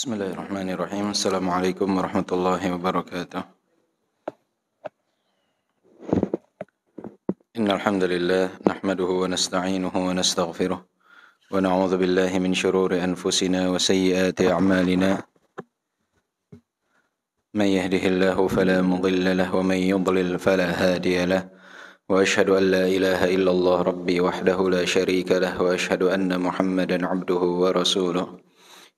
بسم الله الرحمن الرحيم السلام عليكم ورحمة الله وبركاته إن الحمد لله نحمده ونستعينه ونستغفره ونعوذ بالله من شرور أنفسنا وسيئات أعمالنا من يهده الله فلا مضل له ومن يضلل فلا هادي له وأشهد أن لا إله إلا الله ربي وحده لا شريك له وأشهد أن محمدا عبده ورسوله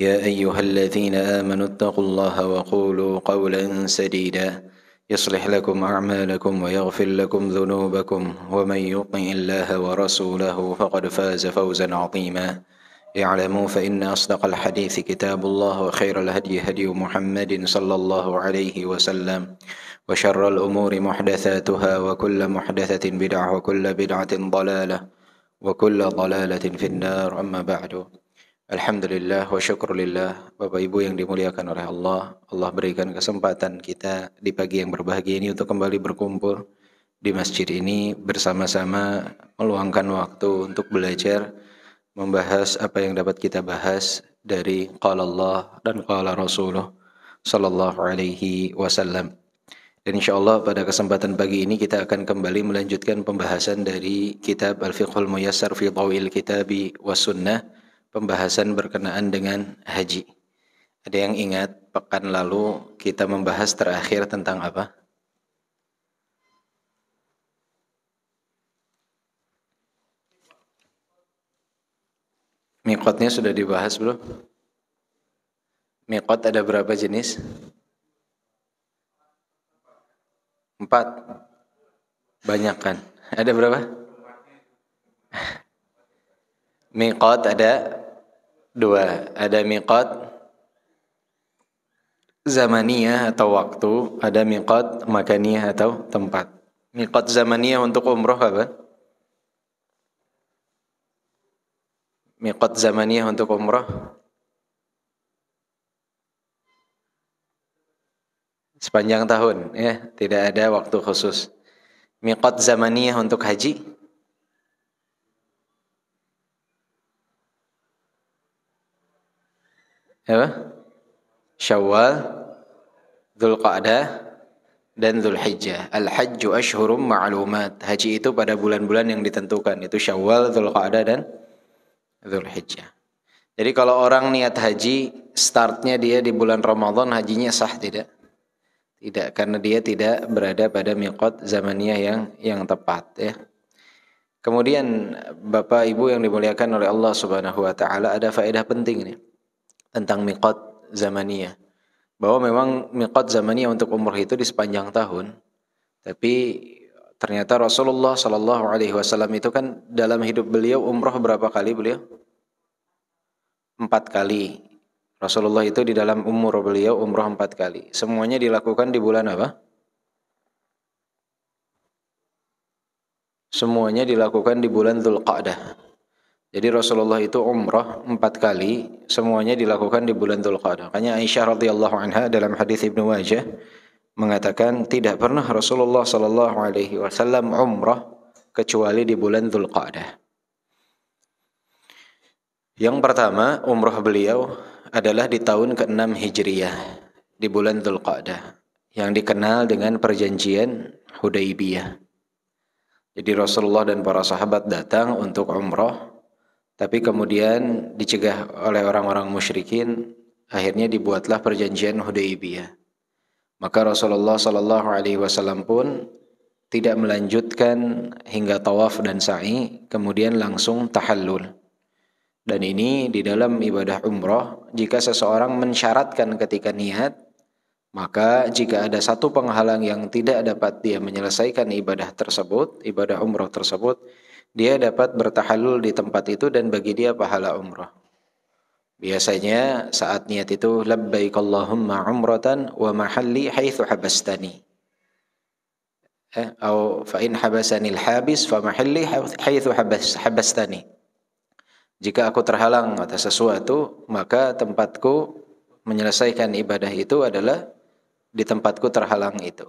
يا أيها الذين آمنوا اتقوا الله وقولوا قولا سديدا يصلح لكم أعمالكم ويغفر لكم ذنوبكم ومن يطع الله ورسوله فقد فاز فوزا عظيما اعلموا فإن أصدق الحديث كتاب الله وخير الهدي هدي محمد صلى الله عليه وسلم وشر الأمور محدثاتها وكل محدثة بدعة وكل بدعة ضلالة وكل ضلالة في النار أما بعد Alhamdulillah wa syukurillah Bapak Ibu yang dimuliakan oleh Allah Allah berikan kesempatan kita di pagi yang berbahagia ini untuk kembali berkumpul di masjid ini bersama-sama meluangkan waktu untuk belajar membahas apa yang dapat kita bahas dari qala Allah dan qala Rasulullah sallallahu alaihi wasallam dan insya Allah pada kesempatan pagi ini kita akan kembali melanjutkan pembahasan dari kitab Al-Fiqhul Muyassar fi Tawil Kitabi wa Sunnah pembahasan berkenaan dengan haji. Ada yang ingat pekan lalu kita membahas terakhir tentang apa? Mikotnya sudah dibahas belum? Mikot ada berapa jenis? Empat. Banyak kan? Ada berapa? Mikot ada Dua, ada miqat zamaniyah atau waktu, ada miqat makaniyah atau tempat. Miqat zamaniyah untuk umroh apa? Miqat zamaniyah untuk umroh sepanjang tahun ya tidak ada waktu khusus miqat zamaniyah untuk haji apa? Syawal, Dzulqa'dah dan Dzulhijjah. Al-Hajju ashhurum ma'lumat. Haji itu pada bulan-bulan yang ditentukan, itu Syawal, Dzulqa'dah dan Dzulhijjah. Jadi kalau orang niat haji, startnya dia di bulan Ramadan, hajinya sah tidak? Tidak, karena dia tidak berada pada miqat zamannya yang yang tepat ya. Kemudian Bapak Ibu yang dimuliakan oleh Allah Subhanahu wa taala ada faedah penting nih tentang miqat zamaniyah bahwa memang miqat zamaniyah untuk umur itu di sepanjang tahun tapi ternyata Rasulullah Shallallahu Alaihi Wasallam itu kan dalam hidup beliau umroh berapa kali beliau empat kali Rasulullah itu di dalam umur beliau umroh empat kali semuanya dilakukan di bulan apa semuanya dilakukan di bulan Dzulqa'dah jadi Rasulullah itu umrah empat kali, semuanya dilakukan di bulan Dzulqa'dah. Makanya Aisyah radhiyallahu anha dalam hadis Ibnu Wajah mengatakan tidak pernah Rasulullah shallallahu alaihi wasallam umrah kecuali di bulan Dzulqa'dah. Yang pertama, umrah beliau adalah di tahun ke-6 Hijriah di bulan Dzulqa'dah yang dikenal dengan perjanjian Hudaibiyah. Jadi Rasulullah dan para sahabat datang untuk umrah tapi kemudian dicegah oleh orang-orang musyrikin, akhirnya dibuatlah perjanjian Hudaybiyah. Maka Rasulullah Shallallahu Alaihi Wasallam pun tidak melanjutkan hingga tawaf dan sa'i, kemudian langsung tahallul. Dan ini di dalam ibadah umroh, jika seseorang mensyaratkan ketika niat, maka jika ada satu penghalang yang tidak dapat dia menyelesaikan ibadah tersebut, ibadah umroh tersebut, dia dapat bertahalul di tempat itu dan bagi dia pahala umrah. Biasanya saat niat itu labbaik Allahumma umratan wa mahalli haitsu habastani. Eh, atau fa in habasani habis fa mahalli haitsu habastani. Jika aku terhalang atas sesuatu, maka tempatku menyelesaikan ibadah itu adalah di tempatku terhalang itu.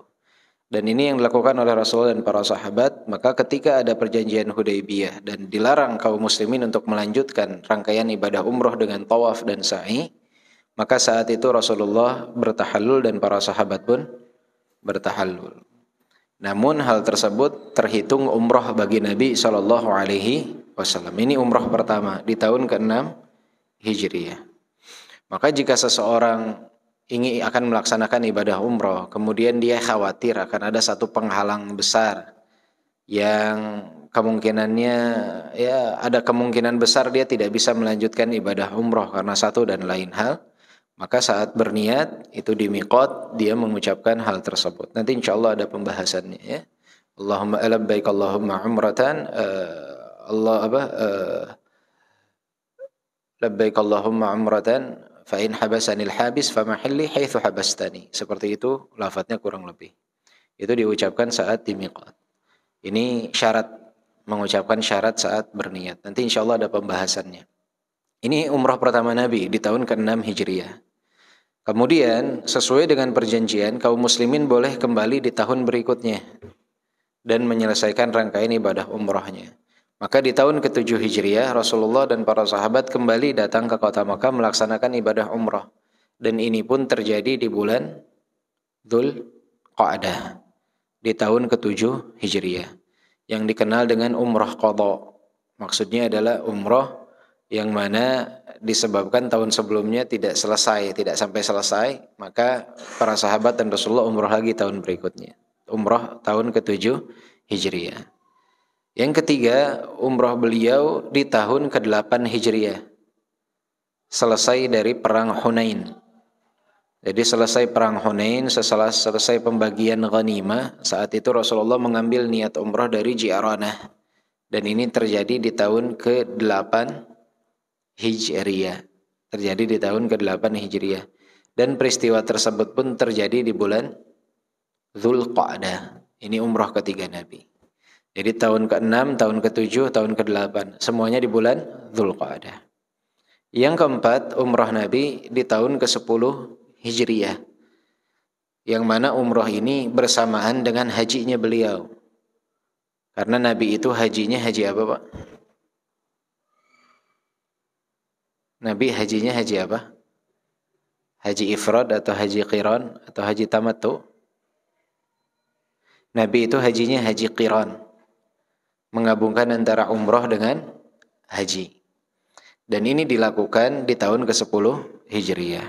Dan ini yang dilakukan oleh Rasul dan para sahabat. Maka ketika ada perjanjian Hudaybiyah dan dilarang kaum muslimin untuk melanjutkan rangkaian ibadah umroh dengan tawaf dan sa'i, maka saat itu Rasulullah bertahalul dan para sahabat pun bertahalul. Namun hal tersebut terhitung umroh bagi Nabi Shallallahu Alaihi Wasallam. Ini umroh pertama di tahun ke-6 Hijriah. Maka jika seseorang ingin akan melaksanakan ibadah umroh, kemudian dia khawatir akan ada satu penghalang besar yang kemungkinannya ya ada kemungkinan besar dia tidak bisa melanjutkan ibadah umroh karena satu dan lain hal. Maka saat berniat itu di miqat dia mengucapkan hal tersebut. Nanti insya Allah ada pembahasannya ya. Allahumma baik Allahumma umratan uh, Allah apa uh, labbaik Allahumma umratan eh, eh, Fa'in habasanil habis famahilli haythu habastani. Seperti itu lafadznya kurang lebih. Itu diucapkan saat di miqat. Ini syarat mengucapkan syarat saat berniat. Nanti insya Allah ada pembahasannya. Ini umrah pertama Nabi di tahun ke-6 Hijriah. Kemudian sesuai dengan perjanjian kaum muslimin boleh kembali di tahun berikutnya dan menyelesaikan rangkaian ibadah umrahnya. Maka di tahun ke-7 Hijriah, Rasulullah dan para sahabat kembali datang ke kota Makkah melaksanakan ibadah umrah. Dan ini pun terjadi di bulan Dhul Qa'dah di tahun ke-7 Hijriah yang dikenal dengan umrah qadha. Maksudnya adalah umrah yang mana disebabkan tahun sebelumnya tidak selesai, tidak sampai selesai, maka para sahabat dan Rasulullah umrah lagi tahun berikutnya. Umrah tahun ke-7 Hijriah. Yang ketiga, umroh beliau di tahun ke-8 Hijriah. Selesai dari perang Hunain. Jadi selesai perang Hunain, setelah selesai pembagian ghanimah, saat itu Rasulullah mengambil niat umroh dari Jiaranah. Dan ini terjadi di tahun ke-8 Hijriah. Terjadi di tahun ke-8 Hijriah. Dan peristiwa tersebut pun terjadi di bulan Qa'dah. Ini umroh ketiga Nabi. Jadi tahun ke-6, tahun ke-7, tahun ke-8. Semuanya di bulan Zulqa'dah. Yang keempat, umroh Nabi di tahun ke-10 Hijriah. Yang mana umroh ini bersamaan dengan hajinya beliau. Karena Nabi itu hajinya haji apa Pak? Nabi hajinya haji apa? Haji Ifrod atau haji qiran atau haji Tamatu? Nabi itu hajinya haji qiran menggabungkan antara umroh dengan haji. Dan ini dilakukan di tahun ke-10 Hijriah.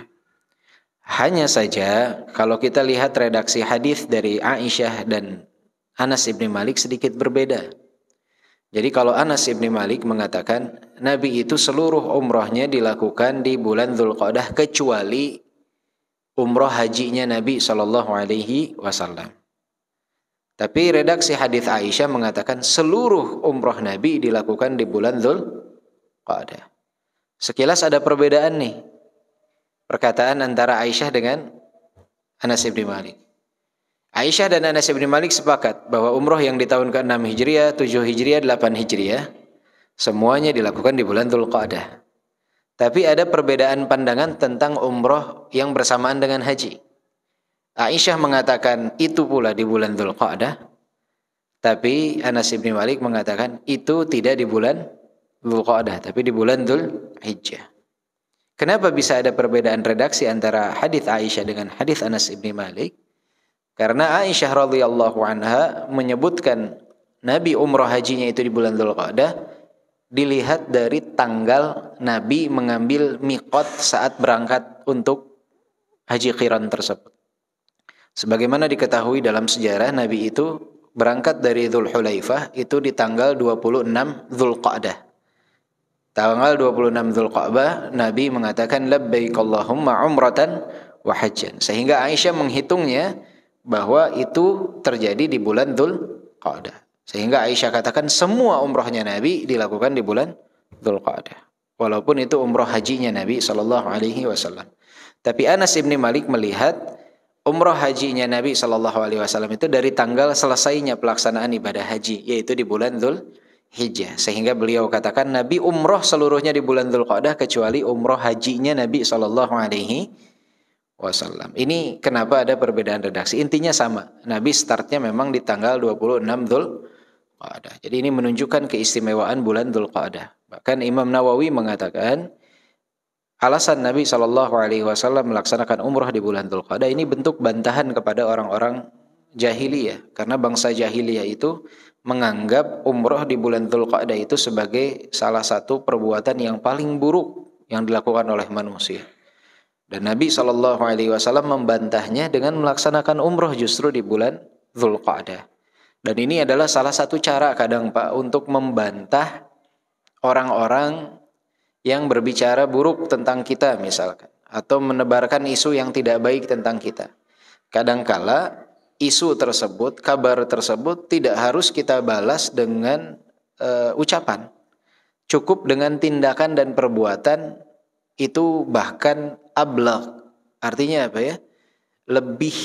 Hanya saja kalau kita lihat redaksi hadis dari Aisyah dan Anas ibni Malik sedikit berbeda. Jadi kalau Anas ibni Malik mengatakan Nabi itu seluruh umrohnya dilakukan di bulan Dzulqa'dah kecuali umroh hajinya Nabi Shallallahu Alaihi Wasallam. Tapi redaksi hadis Aisyah mengatakan seluruh umroh Nabi dilakukan di bulan Dhul Qadah. Sekilas ada perbedaan nih. Perkataan antara Aisyah dengan Anas bin Malik. Aisyah dan Anas bin Malik sepakat bahwa umroh yang di tahun ke-6 Hijriah, 7 Hijriah, 8 Hijriah semuanya dilakukan di bulan Dhul Qadah. Tapi ada perbedaan pandangan tentang umroh yang bersamaan dengan haji. Aisyah mengatakan itu pula di bulan Dzulqa'dah. Tapi Anas bin Malik mengatakan itu tidak di bulan Dzulqa'dah, tapi di bulan Dzulhijjah. Kenapa bisa ada perbedaan redaksi antara hadis Aisyah dengan hadis Anas bin Malik? Karena Aisyah radhiyallahu anha menyebutkan Nabi umroh hajinya itu di bulan Dzulqa'dah dilihat dari tanggal Nabi mengambil mikot saat berangkat untuk haji Qiran tersebut. Sebagaimana diketahui dalam sejarah Nabi itu berangkat dari Hulaifah itu di tanggal 26 Qa'dah. Tanggal 26 Qa'bah Nabi mengatakan labbaik Allahumma umratan wa hajjan. Sehingga Aisyah menghitungnya bahwa itu terjadi di bulan Qa'dah. Sehingga Aisyah katakan semua umrohnya Nabi dilakukan di bulan Qa'dah. Walaupun itu umroh hajinya Nabi Shallallahu alaihi wasallam. Tapi Anas ibni Malik melihat umroh hajinya Nabi Shallallahu Alaihi Wasallam itu dari tanggal selesainya pelaksanaan ibadah haji yaitu di bulan Dhul Hijjah sehingga beliau katakan Nabi umroh seluruhnya di bulan Dhul Qadah kecuali umroh hajinya Nabi Shallallahu Alaihi Wasallam ini kenapa ada perbedaan redaksi intinya sama Nabi startnya memang di tanggal 26 Dhul Qadah jadi ini menunjukkan keistimewaan bulan Dhul Qadah bahkan Imam Nawawi mengatakan Alasan Nabi Shallallahu Alaihi Wasallam melaksanakan umroh di bulan Dzulqa'dah ini bentuk bantahan kepada orang-orang jahiliyah, karena bangsa jahiliyah itu menganggap umroh di bulan Dzulqa'dah itu sebagai salah satu perbuatan yang paling buruk yang dilakukan oleh manusia. Dan Nabi Shallallahu Alaihi Wasallam membantahnya dengan melaksanakan umroh justru di bulan Dzulqa'dah. Dan ini adalah salah satu cara kadang Pak untuk membantah orang-orang yang berbicara buruk tentang kita misalkan atau menebarkan isu yang tidak baik tentang kita. Kadangkala isu tersebut, kabar tersebut tidak harus kita balas dengan e, ucapan. Cukup dengan tindakan dan perbuatan itu bahkan ablak. Artinya apa ya? Lebih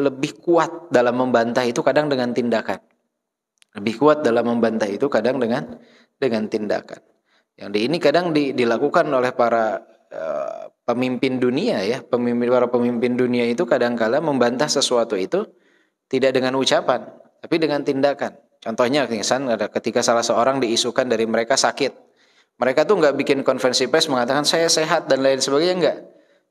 lebih kuat dalam membantah itu kadang dengan tindakan. Lebih kuat dalam membantah itu kadang dengan dengan tindakan. Yang di ini kadang di, dilakukan oleh para uh, pemimpin dunia ya, pemimpin para pemimpin dunia itu kadangkala membantah sesuatu itu tidak dengan ucapan, tapi dengan tindakan. Contohnya ada ketika salah seorang diisukan dari mereka sakit. Mereka tuh nggak bikin konferensi pers mengatakan saya sehat dan lain sebagainya nggak.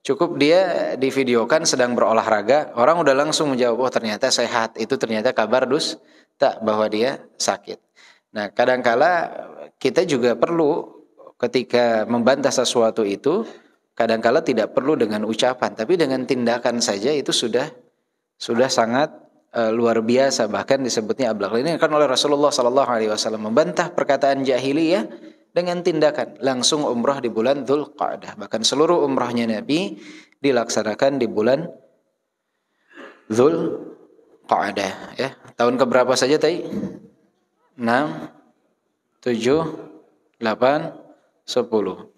Cukup dia divideokan sedang berolahraga, orang udah langsung menjawab, oh ternyata sehat. Itu ternyata kabar dus tak bahwa dia sakit. Nah kadangkala kita juga perlu ketika membantah sesuatu itu kadangkala tidak perlu dengan ucapan tapi dengan tindakan saja itu sudah sudah sangat e, luar biasa bahkan disebutnya ablak ini kan oleh Rasulullah Sallallahu Alaihi Wasallam membantah perkataan jahiliyah dengan tindakan langsung umroh di bulan Dzulqa'dah bahkan seluruh umrahnya Nabi dilaksanakan di bulan Dzulqa'dah ya tahun keberapa saja tadi enam, tujuh, delapan sepuluh.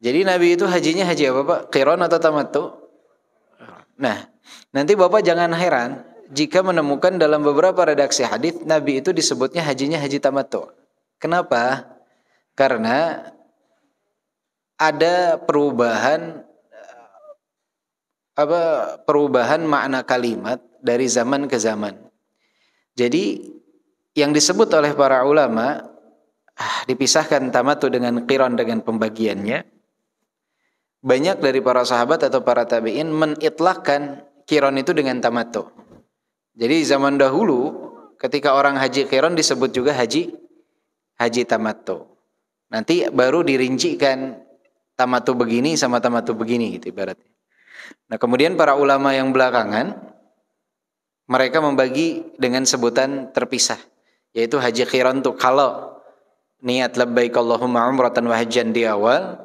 Jadi Nabi itu hajinya haji apa Pak? Qiron atau tamattu? Nah, nanti Bapak jangan heran jika menemukan dalam beberapa redaksi hadis Nabi itu disebutnya hajinya haji tamattu. Kenapa? Karena ada perubahan apa perubahan makna kalimat dari zaman ke zaman. Jadi yang disebut oleh para ulama Ah, dipisahkan tamatu dengan qiran dengan pembagiannya. Banyak dari para sahabat atau para tabi'in menitlahkan qiran itu dengan tamatu. Jadi zaman dahulu ketika orang haji qiran disebut juga haji haji tamatu. Nanti baru dirincikan tamatu begini sama tamatu begini gitu ibaratnya. Nah, kemudian para ulama yang belakangan mereka membagi dengan sebutan terpisah yaitu haji qiran tuh kalau niat labbaik Allahumma umratan wa hajjan di awal.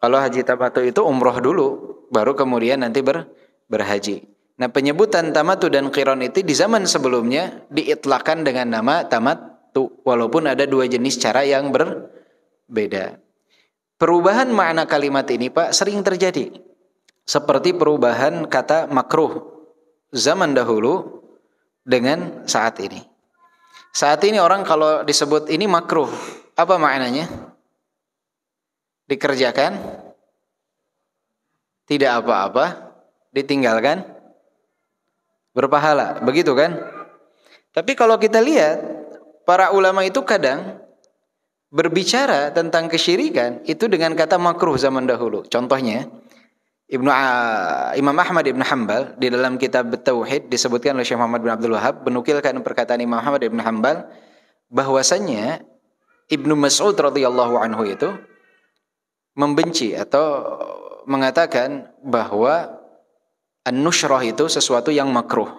Kalau haji tamatu itu umroh dulu, baru kemudian nanti ber, berhaji. Nah penyebutan tamatu dan kiron itu di zaman sebelumnya diitlakan dengan nama tamatu walaupun ada dua jenis cara yang berbeda. Perubahan makna kalimat ini Pak sering terjadi. Seperti perubahan kata makruh zaman dahulu dengan saat ini. Saat ini orang kalau disebut ini makruh, apa maknanya? Dikerjakan tidak apa-apa, ditinggalkan berpahala, begitu kan? Tapi kalau kita lihat para ulama itu kadang berbicara tentang kesyirikan itu dengan kata makruh zaman dahulu. Contohnya Ibnu ah, Imam Ahmad Ibn Hambal di dalam kitab Tauhid disebutkan oleh Syekh Muhammad bin Abdul Wahab menukilkan perkataan Imam Ahmad Ibn Hambal bahwasanya Ibnu Mas'ud radhiyallahu anhu itu membenci atau mengatakan bahwa an itu sesuatu yang makruh.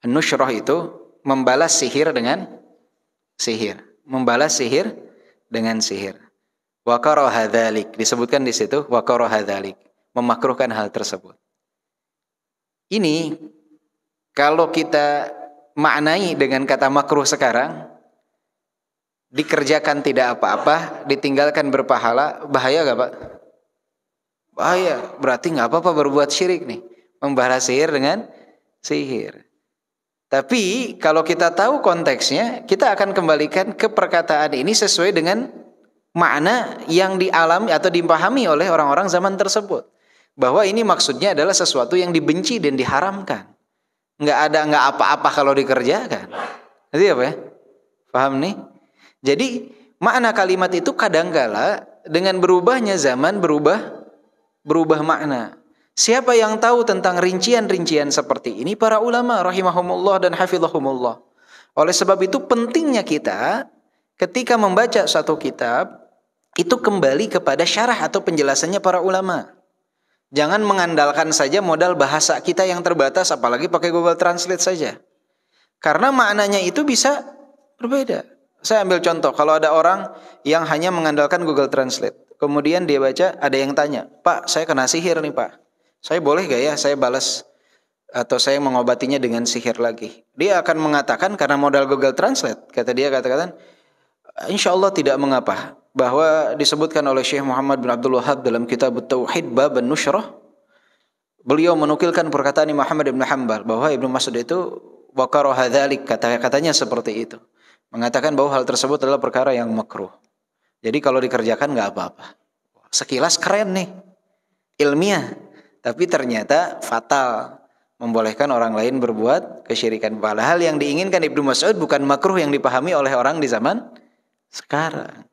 an itu membalas sihir dengan sihir, membalas sihir dengan sihir. Wa karaha disebutkan di situ wa karaha memakruhkan hal tersebut. Ini kalau kita maknai dengan kata makruh sekarang dikerjakan tidak apa-apa, ditinggalkan berpahala, bahaya gak Pak? Bahaya, berarti gak apa-apa berbuat syirik nih, membahas sihir dengan sihir. Tapi kalau kita tahu konteksnya, kita akan kembalikan ke perkataan ini sesuai dengan makna yang dialami atau dipahami oleh orang-orang zaman tersebut. Bahwa ini maksudnya adalah sesuatu yang dibenci dan diharamkan. Nggak ada nggak apa-apa kalau dikerjakan. Nanti apa ya, ya? Paham nih? Jadi makna kalimat itu kadangkala dengan berubahnya zaman berubah berubah makna. Siapa yang tahu tentang rincian-rincian seperti ini para ulama rahimahumullah dan hafizahumullah. Oleh sebab itu pentingnya kita ketika membaca satu kitab itu kembali kepada syarah atau penjelasannya para ulama. Jangan mengandalkan saja modal bahasa kita yang terbatas apalagi pakai Google Translate saja. Karena maknanya itu bisa berbeda. Saya ambil contoh, kalau ada orang yang hanya mengandalkan Google Translate, kemudian dia baca, ada yang tanya, Pak, saya kena sihir nih Pak, saya boleh gak ya saya balas atau saya mengobatinya dengan sihir lagi? Dia akan mengatakan karena modal Google Translate, kata dia kata kata-kata, Insya Allah tidak mengapa, bahwa disebutkan oleh Syekh Muhammad bin Abdul Wahab dalam kitab Tauhid Bab Nushrah, beliau menukilkan perkataan Muhammad bin Hambal bahwa Ibnu Mas'ud itu wakaro hadzalik kata katanya seperti itu mengatakan bahwa hal tersebut adalah perkara yang makruh. Jadi kalau dikerjakan nggak apa-apa. Sekilas keren nih, ilmiah, tapi ternyata fatal membolehkan orang lain berbuat kesyirikan. hal yang diinginkan Ibnu Mas'ud bukan makruh yang dipahami oleh orang di zaman sekarang.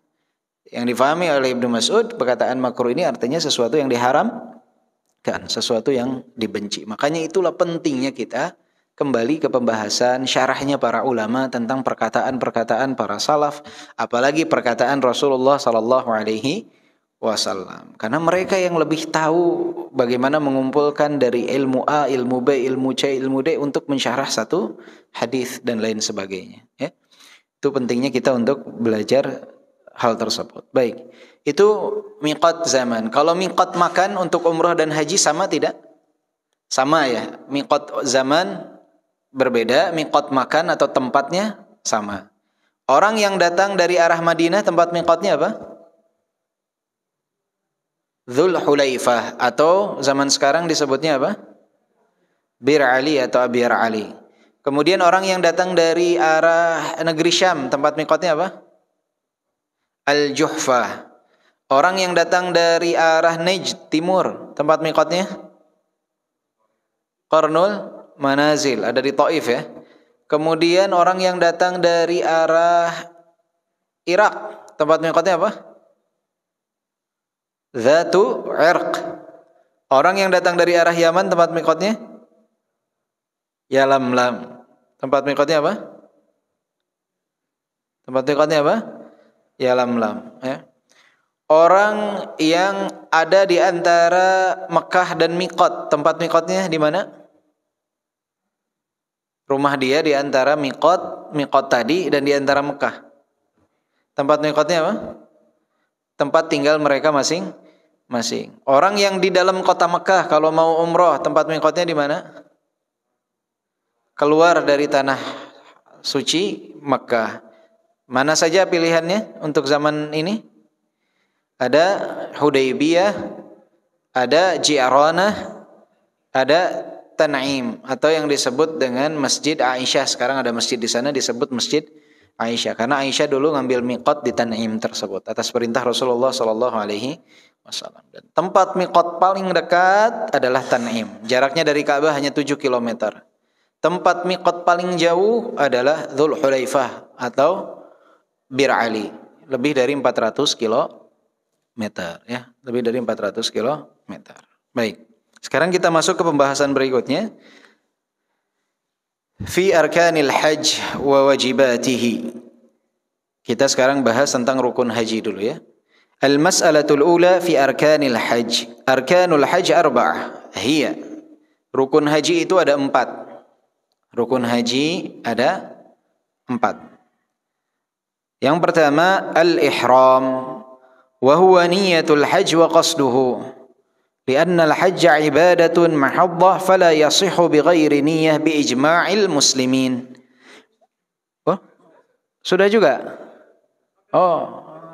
Yang dipahami oleh Ibnu Mas'ud perkataan makruh ini artinya sesuatu yang diharam kan, sesuatu yang dibenci. Makanya itulah pentingnya kita kembali ke pembahasan syarahnya para ulama tentang perkataan-perkataan para salaf, apalagi perkataan Rasulullah Sallallahu Alaihi Wasallam. Karena mereka yang lebih tahu bagaimana mengumpulkan dari ilmu A, ilmu B, ilmu C, ilmu D untuk mensyarah satu hadis dan lain sebagainya. Ya. Itu pentingnya kita untuk belajar hal tersebut. Baik, itu miqat zaman. Kalau miqat makan untuk umroh dan haji sama tidak? Sama ya, miqat zaman berbeda, mikot makan atau tempatnya sama. Orang yang datang dari arah Madinah tempat mikotnya apa? Dhul Hulaifah atau zaman sekarang disebutnya apa? Bir Ali atau Abir Ali. Kemudian orang yang datang dari arah negeri Syam tempat mikotnya apa? Al Juhfah. Orang yang datang dari arah Najd timur tempat mikotnya? Kornul manazil, ada di Taif ya. Kemudian orang yang datang dari arah Irak, tempat miqatnya apa? Zatu Irq. Orang yang datang dari arah Yaman tempat miqatnya Lam. Tempat miqatnya apa? Tempat miqatnya apa? lam, ya. Orang yang ada di antara Mekah dan Mikot, tempat Mikotnya di mana? rumah dia di antara Mikot, Mikot tadi dan di antara Mekah. Tempat Mikotnya apa? Tempat tinggal mereka masing masing. Orang yang di dalam kota Mekah kalau mau umroh tempat Mikotnya di mana? Keluar dari tanah suci Mekah. Mana saja pilihannya untuk zaman ini? Ada Hudaybiyah, ada Jiaronah, ada Tanaim atau yang disebut dengan Masjid Aisyah. Sekarang ada masjid di sana disebut Masjid Aisyah karena Aisyah dulu ngambil mikot di Tanaim tersebut atas perintah Rasulullah Shallallahu alaihi wasallam. Dan tempat mikot paling dekat adalah Tanaim Jaraknya dari Ka'bah hanya 7 km. Tempat mikot paling jauh adalah Dhul Hulaifah atau Bir Ali. Lebih dari 400 km ya, lebih dari 400 km. Baik. Sekarang kita masuk ke pembahasan berikutnya. Fi arkanil hajj wa wajibatihi. Kita sekarang bahas tentang rukun haji dulu ya. Al-mas'alatul ula fi arkanil hajj. Arkanul hajj arba'ah. Hiya. Rukun haji itu ada empat. Rukun haji ada empat. Yang pertama al-ihram. Wahuwa niyatul hajj wa qasduhu. لأن الحج عبادة محضة فلا يصح بغير نية بإجماع المسلمين oh, sudah juga oh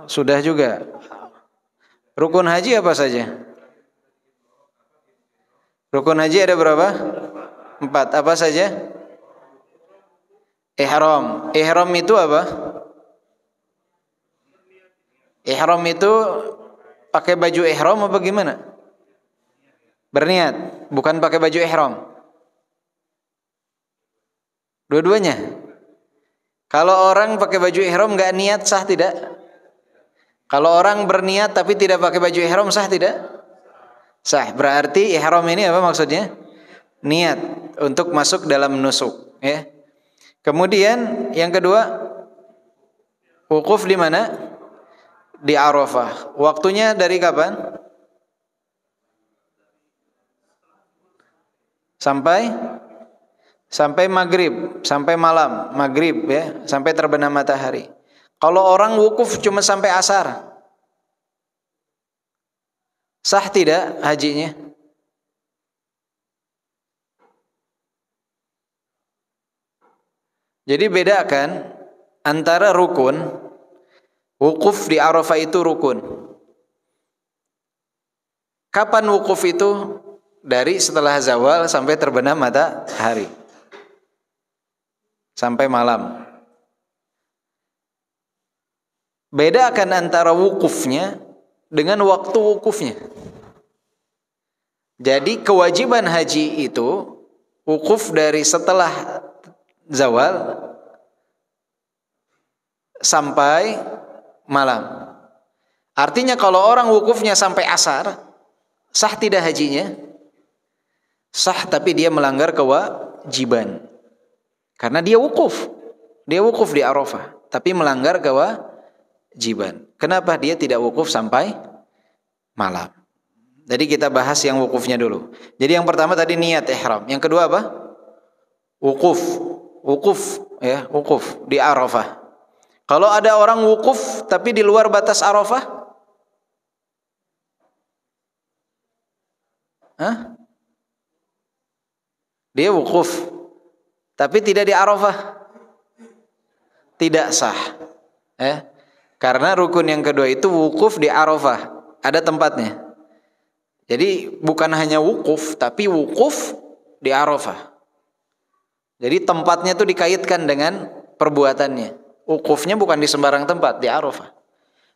sudah juga rukun haji apa saja rukun haji ada berapa empat apa saja ihram ihram itu apa ihram itu pakai baju ihram apa gimana Berniat, bukan pakai baju ihram. Dua-duanya. Kalau orang pakai baju ihram nggak niat sah tidak? Kalau orang berniat tapi tidak pakai baju ihram sah tidak? Sah. Berarti ihram ini apa maksudnya? Niat untuk masuk dalam nusuk, ya. Kemudian yang kedua wukuf di mana? Di Arafah. Waktunya dari kapan? sampai sampai maghrib, sampai malam, maghrib ya, sampai terbenam matahari. Kalau orang wukuf cuma sampai asar, sah tidak hajinya? Jadi beda kan antara rukun, wukuf di Arafah itu rukun. Kapan wukuf itu dari setelah zawal sampai terbenam matahari sampai malam. Beda akan antara wukufnya dengan waktu wukufnya. Jadi kewajiban haji itu wukuf dari setelah zawal sampai malam. Artinya kalau orang wukufnya sampai asar, sah tidak hajinya? sah tapi dia melanggar kewajiban. Karena dia wukuf. Dia wukuf di Arafah tapi melanggar kewajiban. Kenapa dia tidak wukuf sampai malam? Jadi kita bahas yang wukufnya dulu. Jadi yang pertama tadi niat ihram. Yang kedua apa? Wukuf. Wukuf ya, wukuf di Arafah. Kalau ada orang wukuf tapi di luar batas Arafah? Hah? Dia wukuf. Tapi tidak di Arafah. Tidak sah. Eh? Karena rukun yang kedua itu wukuf di Arafah. Ada tempatnya. Jadi bukan hanya wukuf, tapi wukuf di Arafah. Jadi tempatnya itu dikaitkan dengan perbuatannya. Wukufnya bukan di sembarang tempat, di Arafah.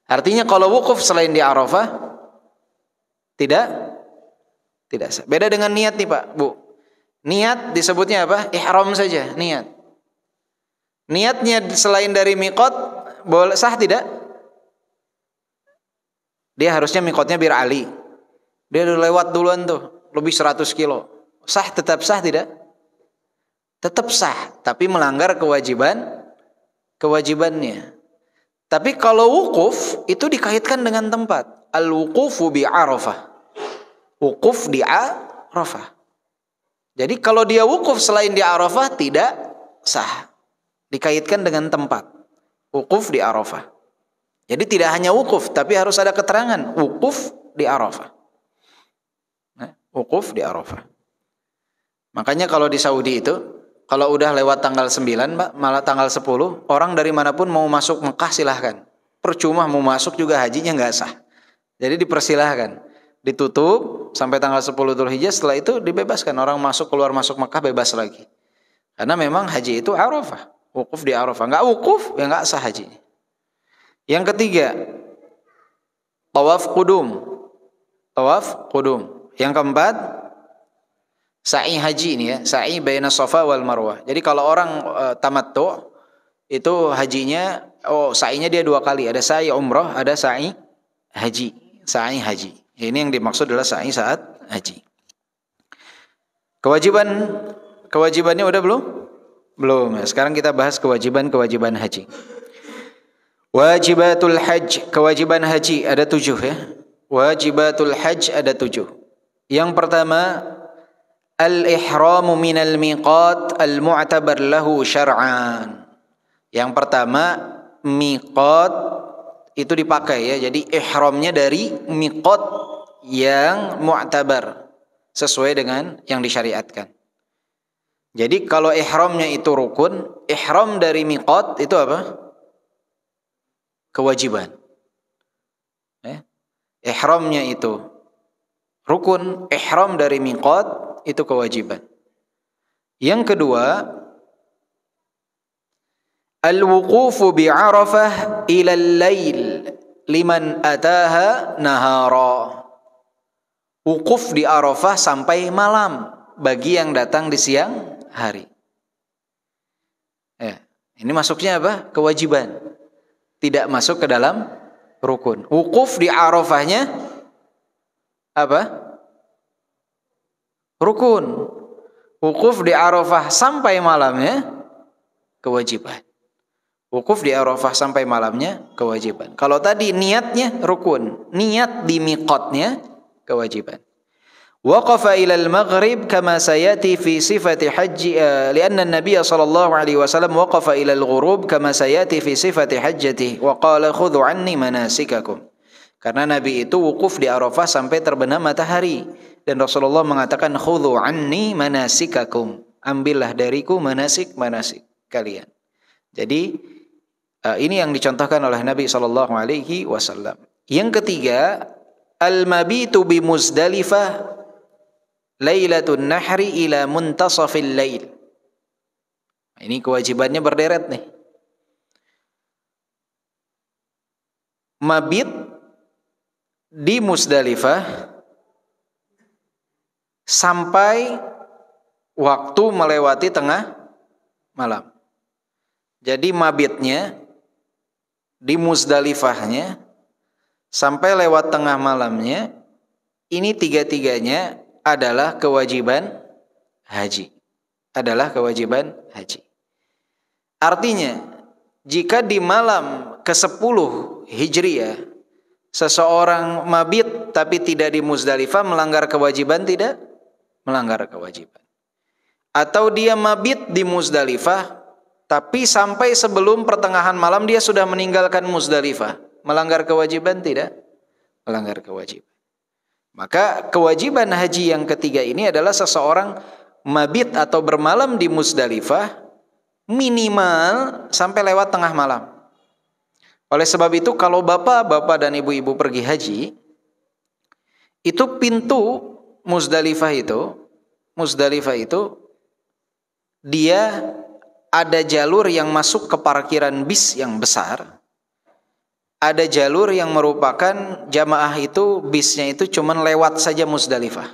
Artinya kalau wukuf selain di Arafah tidak tidak sah. Beda dengan niat nih Pak, Bu. Niat disebutnya apa? Ihram saja, niat. Niatnya selain dari mikot boleh sah tidak? Dia harusnya mikotnya bir ali. Dia udah lewat duluan tuh, lebih 100 kilo. Sah tetap sah tidak? Tetap sah, tapi melanggar kewajiban kewajibannya. Tapi kalau wukuf itu dikaitkan dengan tempat. Al-wukufu bi Arafah. Wukuf di Arafah. Jadi kalau dia wukuf selain di Arafah tidak sah. Dikaitkan dengan tempat. Wukuf di Arafah. Jadi tidak hanya wukuf tapi harus ada keterangan wukuf di Arafah. Nah, wukuf di Arafah. Makanya kalau di Saudi itu kalau udah lewat tanggal 9 Mbak, malah tanggal 10 orang dari manapun mau masuk Mekah silahkan. Percuma mau masuk juga hajinya nggak sah. Jadi dipersilahkan ditutup sampai tanggal 10 Hijjah, setelah itu dibebaskan orang masuk keluar masuk Mekah bebas lagi. Karena memang haji itu Arafah, wukuf di Arafah. Enggak wukuf ya enggak sah haji. Yang ketiga, tawaf kudum. Tawaf kudum. Yang keempat, sa'i haji ini ya, sa'i baina sofa wal Marwah. Jadi kalau orang e, tuh, itu hajinya oh sa'inya dia dua kali, ada sa'i umroh ada sa'i haji. Sa'i haji. Ini yang dimaksud adalah sa'i saat haji. Kewajiban kewajibannya udah belum? Belum. Ya, sekarang kita bahas kewajiban-kewajiban haji. Wajibatul haji, kewajiban haji ada tujuh ya. Wajibatul haji ada tujuh. Yang pertama al-ihramu minal miqat al-mu'tabar lahu syar'an. Yang pertama miqat itu dipakai ya. Jadi ihramnya dari miqat yang mu'tabar sesuai dengan yang disyariatkan. Jadi kalau ihramnya itu rukun, ihram dari miqat itu apa? Kewajiban. Ya. Ihramnya itu rukun, ihram dari miqat itu kewajiban. Yang kedua, Al-wuqufu bi'arafah ila lail liman ataha nahara. Wukuf di Arafah sampai malam bagi yang datang di siang hari. Ya, ini masuknya apa? Kewajiban. Tidak masuk ke dalam rukun. Wukuf di Arafahnya apa? Rukun. Wukuf di Arafah sampai malamnya kewajiban. Wukuf di Arafah sampai malamnya kewajiban. Kalau tadi niatnya rukun, niat di miqatnya kewajiban. Waqafa ila al-maghrib kama sayati fi sifati haji karena eh, Nabi sallallahu alaihi wasallam waqafa ila al-ghurub kama sayati fi sifati hajjati wa qala khudhu anni manasikakum. Karena Nabi itu wukuf di Arafah sampai terbenam matahari dan Rasulullah mengatakan khudhu anni manasikakum. Ambillah dariku manasik-manasik kalian. Jadi Eh, ini yang dicontohkan oleh Nabi Shallallahu Alaihi Wasallam. Yang ketiga, al-mabitu bi Muzdalifah Lailatul Nahri ila muntasafil lail. Ini kewajibannya berderet nih. Mabit di Musdalifah sampai waktu melewati tengah malam. Jadi mabitnya di musdalifahnya sampai lewat tengah malamnya ini tiga-tiganya adalah kewajiban haji. Adalah kewajiban haji. Artinya, jika di malam ke-10 Hijriah seseorang mabit tapi tidak di musdalifah melanggar kewajiban tidak? Melanggar kewajiban. Atau dia mabit di musdalifah tapi sampai sebelum pertengahan malam dia sudah meninggalkan Muzdalifah. Melanggar kewajiban tidak? Melanggar kewajiban. Maka kewajiban haji yang ketiga ini adalah seseorang mabit atau bermalam di Muzdalifah minimal sampai lewat tengah malam. Oleh sebab itu kalau bapak-bapak dan ibu-ibu pergi haji itu pintu Muzdalifah itu Muzdalifah itu dia ada jalur yang masuk ke parkiran bis yang besar. Ada jalur yang merupakan jamaah itu bisnya itu cuman lewat saja Musdalifah.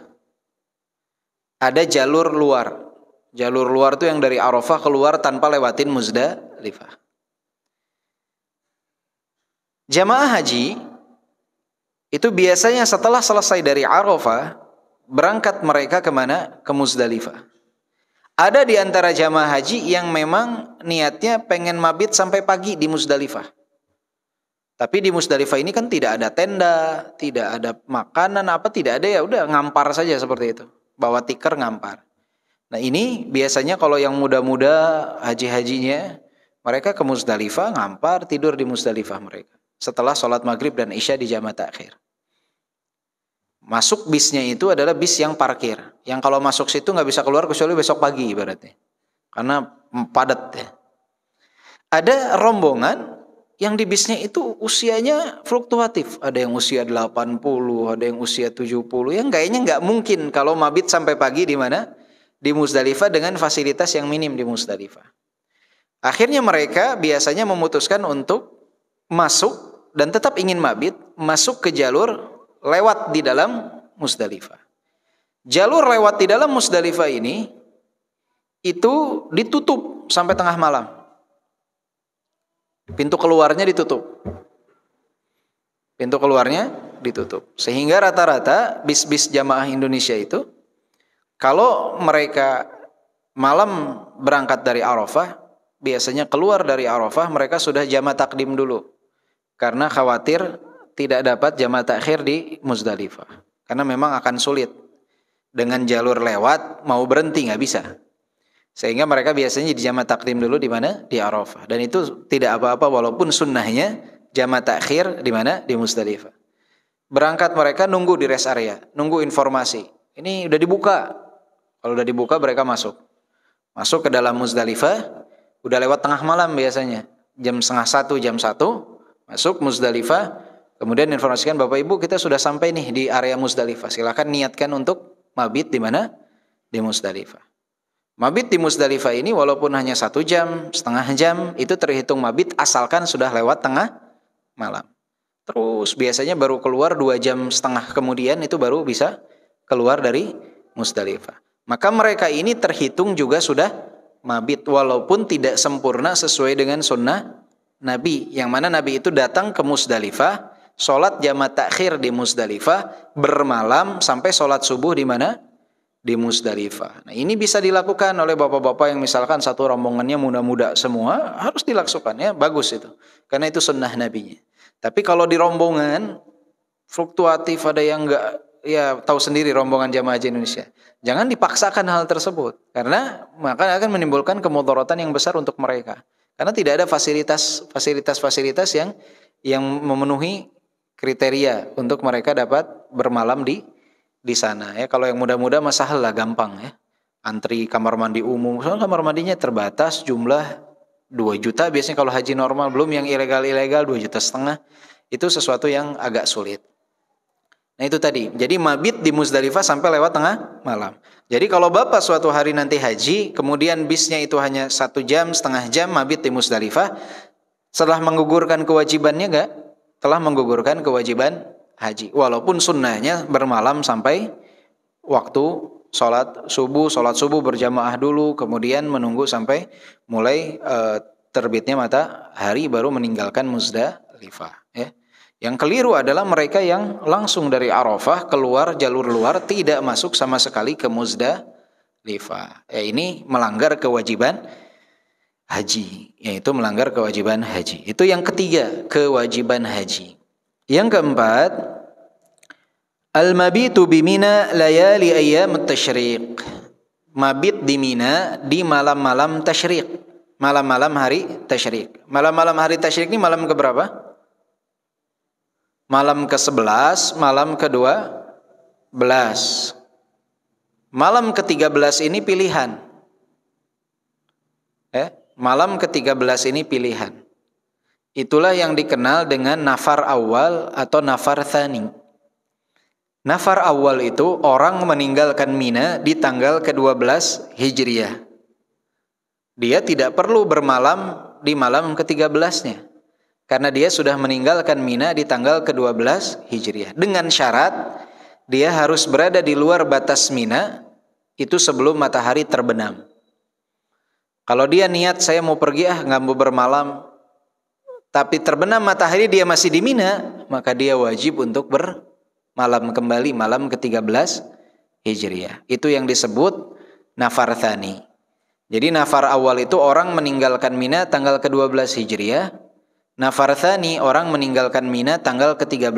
Ada jalur luar. Jalur luar itu yang dari Arafah keluar tanpa lewatin Musdalifah. Jamaah haji itu biasanya setelah selesai dari Arafah berangkat mereka kemana? Ke Musdalifah. Ada di antara jamaah haji yang memang niatnya pengen mabit sampai pagi di Musdalifah. Tapi di Musdalifah ini kan tidak ada tenda, tidak ada makanan apa, tidak ada ya udah ngampar saja seperti itu. Bawa tikar ngampar. Nah ini biasanya kalau yang muda-muda haji-hajinya mereka ke Musdalifah ngampar tidur di Musdalifah mereka setelah sholat maghrib dan isya di jamaah takhir. Masuk bisnya itu adalah bis yang parkir. Yang kalau masuk situ nggak bisa keluar kecuali besok pagi ibaratnya. Karena padat ya. Ada rombongan yang di bisnya itu usianya fluktuatif. Ada yang usia 80, ada yang usia 70. Yang kayaknya nggak mungkin kalau mabit sampai pagi di mana? Di Musdalifah dengan fasilitas yang minim di Musdalifah. Akhirnya mereka biasanya memutuskan untuk masuk dan tetap ingin mabit, masuk ke jalur lewat di dalam Musdalifah. Jalur lewat di dalam Musdalifah ini itu ditutup sampai tengah malam. Pintu keluarnya ditutup. Pintu keluarnya ditutup. Sehingga rata-rata bis-bis jamaah Indonesia itu kalau mereka malam berangkat dari Arafah, biasanya keluar dari Arafah mereka sudah jama takdim dulu. Karena khawatir tidak dapat jamaah takhir di Muzdalifah karena memang akan sulit dengan jalur lewat mau berhenti nggak bisa sehingga mereka biasanya di jamaah takdim dulu di mana di Arafah dan itu tidak apa-apa walaupun sunnahnya jamaah takhir di mana di Muzdalifah berangkat mereka nunggu di rest area nunggu informasi ini udah dibuka kalau udah dibuka mereka masuk masuk ke dalam Muzdalifah udah lewat tengah malam biasanya jam setengah satu jam satu masuk Muzdalifah Kemudian informasikan Bapak Ibu kita sudah sampai nih di area Musdalifah. silahkan niatkan untuk mabit di mana? Di Musdalifah. Mabit di Musdalifah ini walaupun hanya satu jam, setengah jam itu terhitung mabit asalkan sudah lewat tengah malam. Terus biasanya baru keluar dua jam setengah kemudian itu baru bisa keluar dari Musdalifah. Maka mereka ini terhitung juga sudah mabit walaupun tidak sempurna sesuai dengan sunnah Nabi. Yang mana Nabi itu datang ke Musdalifah sholat jamat takhir di Musdalifah, bermalam sampai sholat subuh di mana? Di Musdalifah. Nah ini bisa dilakukan oleh bapak-bapak yang misalkan satu rombongannya muda-muda semua, harus dilaksukan ya, bagus itu. Karena itu sunnah nabinya. Tapi kalau di rombongan, fluktuatif ada yang enggak ya tahu sendiri rombongan jamaah haji Indonesia. Jangan dipaksakan hal tersebut karena maka akan menimbulkan kemudaratan yang besar untuk mereka. Karena tidak ada fasilitas fasilitas-fasilitas yang yang memenuhi kriteria untuk mereka dapat bermalam di di sana ya. Kalau yang muda-muda masalah lah gampang ya. Antri kamar mandi umum. Soalnya kamar mandinya terbatas jumlah 2 juta biasanya kalau haji normal belum yang ilegal-ilegal 2 juta setengah itu sesuatu yang agak sulit. Nah itu tadi. Jadi mabit di Musdalifah sampai lewat tengah malam. Jadi kalau bapak suatu hari nanti haji, kemudian bisnya itu hanya satu jam setengah jam mabit di Musdalifah setelah menggugurkan kewajibannya gak? telah menggugurkan kewajiban haji. Walaupun sunnahnya bermalam sampai waktu sholat subuh, sholat subuh berjamaah dulu, kemudian menunggu sampai mulai e, terbitnya matahari baru meninggalkan Muzdalifah. Ya. Yang keliru adalah mereka yang langsung dari Arafah keluar jalur luar tidak masuk sama sekali ke Muzdalifah. Ya, ini melanggar kewajiban haji, yaitu melanggar kewajiban haji. Itu yang ketiga, kewajiban haji. Yang keempat, al-mabitu bi Mina layali ayyam tasyriq. Mabit di Mina di malam-malam tasyriq. Malam-malam hari tasyriq. Malam-malam hari tasyriq ini malam ke berapa? Malam ke-11, malam ke-12. Malam ke-13 ini pilihan. Eh, Malam ke-13 ini pilihan. Itulah yang dikenal dengan nafar awal atau nafar thani. Nafar awal itu orang meninggalkan Mina di tanggal ke-12 Hijriah. Dia tidak perlu bermalam di malam ke-13-nya. Karena dia sudah meninggalkan Mina di tanggal ke-12 Hijriah. Dengan syarat dia harus berada di luar batas Mina itu sebelum matahari terbenam. Kalau dia niat saya mau pergi ah nggak mau bermalam, tapi terbenam matahari dia masih di Mina, maka dia wajib untuk bermalam kembali malam ke-13 Hijriah. Itu yang disebut nafar thani. Jadi nafar awal itu orang meninggalkan Mina tanggal ke-12 Hijriah. Nafar thani orang meninggalkan Mina tanggal ke-13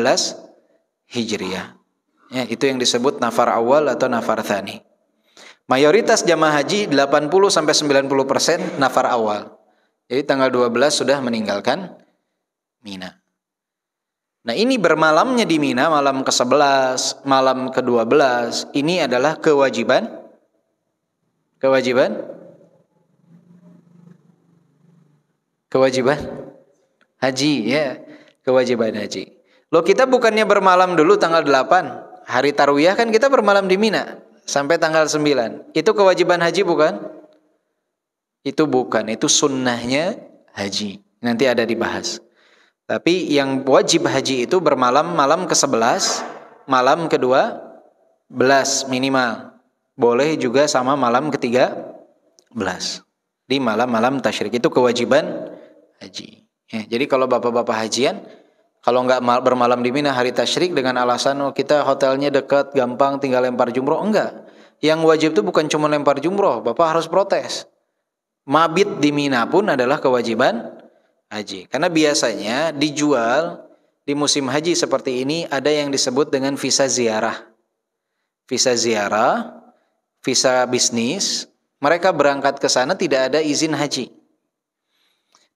Hijriah. Ya, itu yang disebut nafar awal atau nafar thani. Mayoritas jamaah haji 80 sampai 90% nafar awal. Jadi tanggal 12 sudah meninggalkan Mina. Nah, ini bermalamnya di Mina malam ke-11, malam ke-12 ini adalah kewajiban kewajiban kewajiban haji ya, kewajiban haji. Loh, kita bukannya bermalam dulu tanggal 8, hari tarwiyah kan kita bermalam di Mina sampai tanggal 9. Itu kewajiban haji bukan? Itu bukan, itu sunnahnya haji. Nanti ada dibahas. Tapi yang wajib haji itu bermalam malam ke-11, malam kedua belas minimal. Boleh juga sama malam ketiga belas Di malam-malam tasyrik itu kewajiban haji. Ya, jadi kalau bapak-bapak hajian kalau nggak bermalam di Mina hari tasyrik dengan alasan oh, kita hotelnya dekat, gampang tinggal lempar jumroh, enggak. Yang wajib itu bukan cuma lempar jumroh, Bapak harus protes. Mabit di Mina pun adalah kewajiban haji. Karena biasanya dijual di musim haji seperti ini ada yang disebut dengan visa ziarah. Visa ziarah, visa bisnis, mereka berangkat ke sana tidak ada izin haji.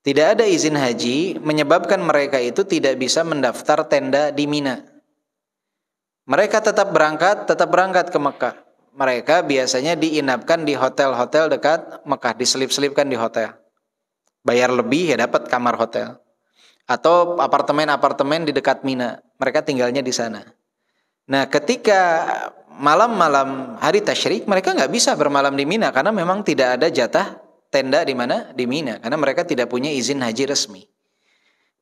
Tidak ada izin haji menyebabkan mereka itu tidak bisa mendaftar tenda di Mina. Mereka tetap berangkat, tetap berangkat ke Mekah. Mereka biasanya diinapkan di hotel-hotel dekat Mekah, diselip-selipkan di hotel. Bayar lebih ya dapat kamar hotel. Atau apartemen-apartemen di dekat Mina. Mereka tinggalnya di sana. Nah ketika malam-malam hari tasyrik mereka nggak bisa bermalam di Mina karena memang tidak ada jatah tenda di mana? Di Mina karena mereka tidak punya izin haji resmi.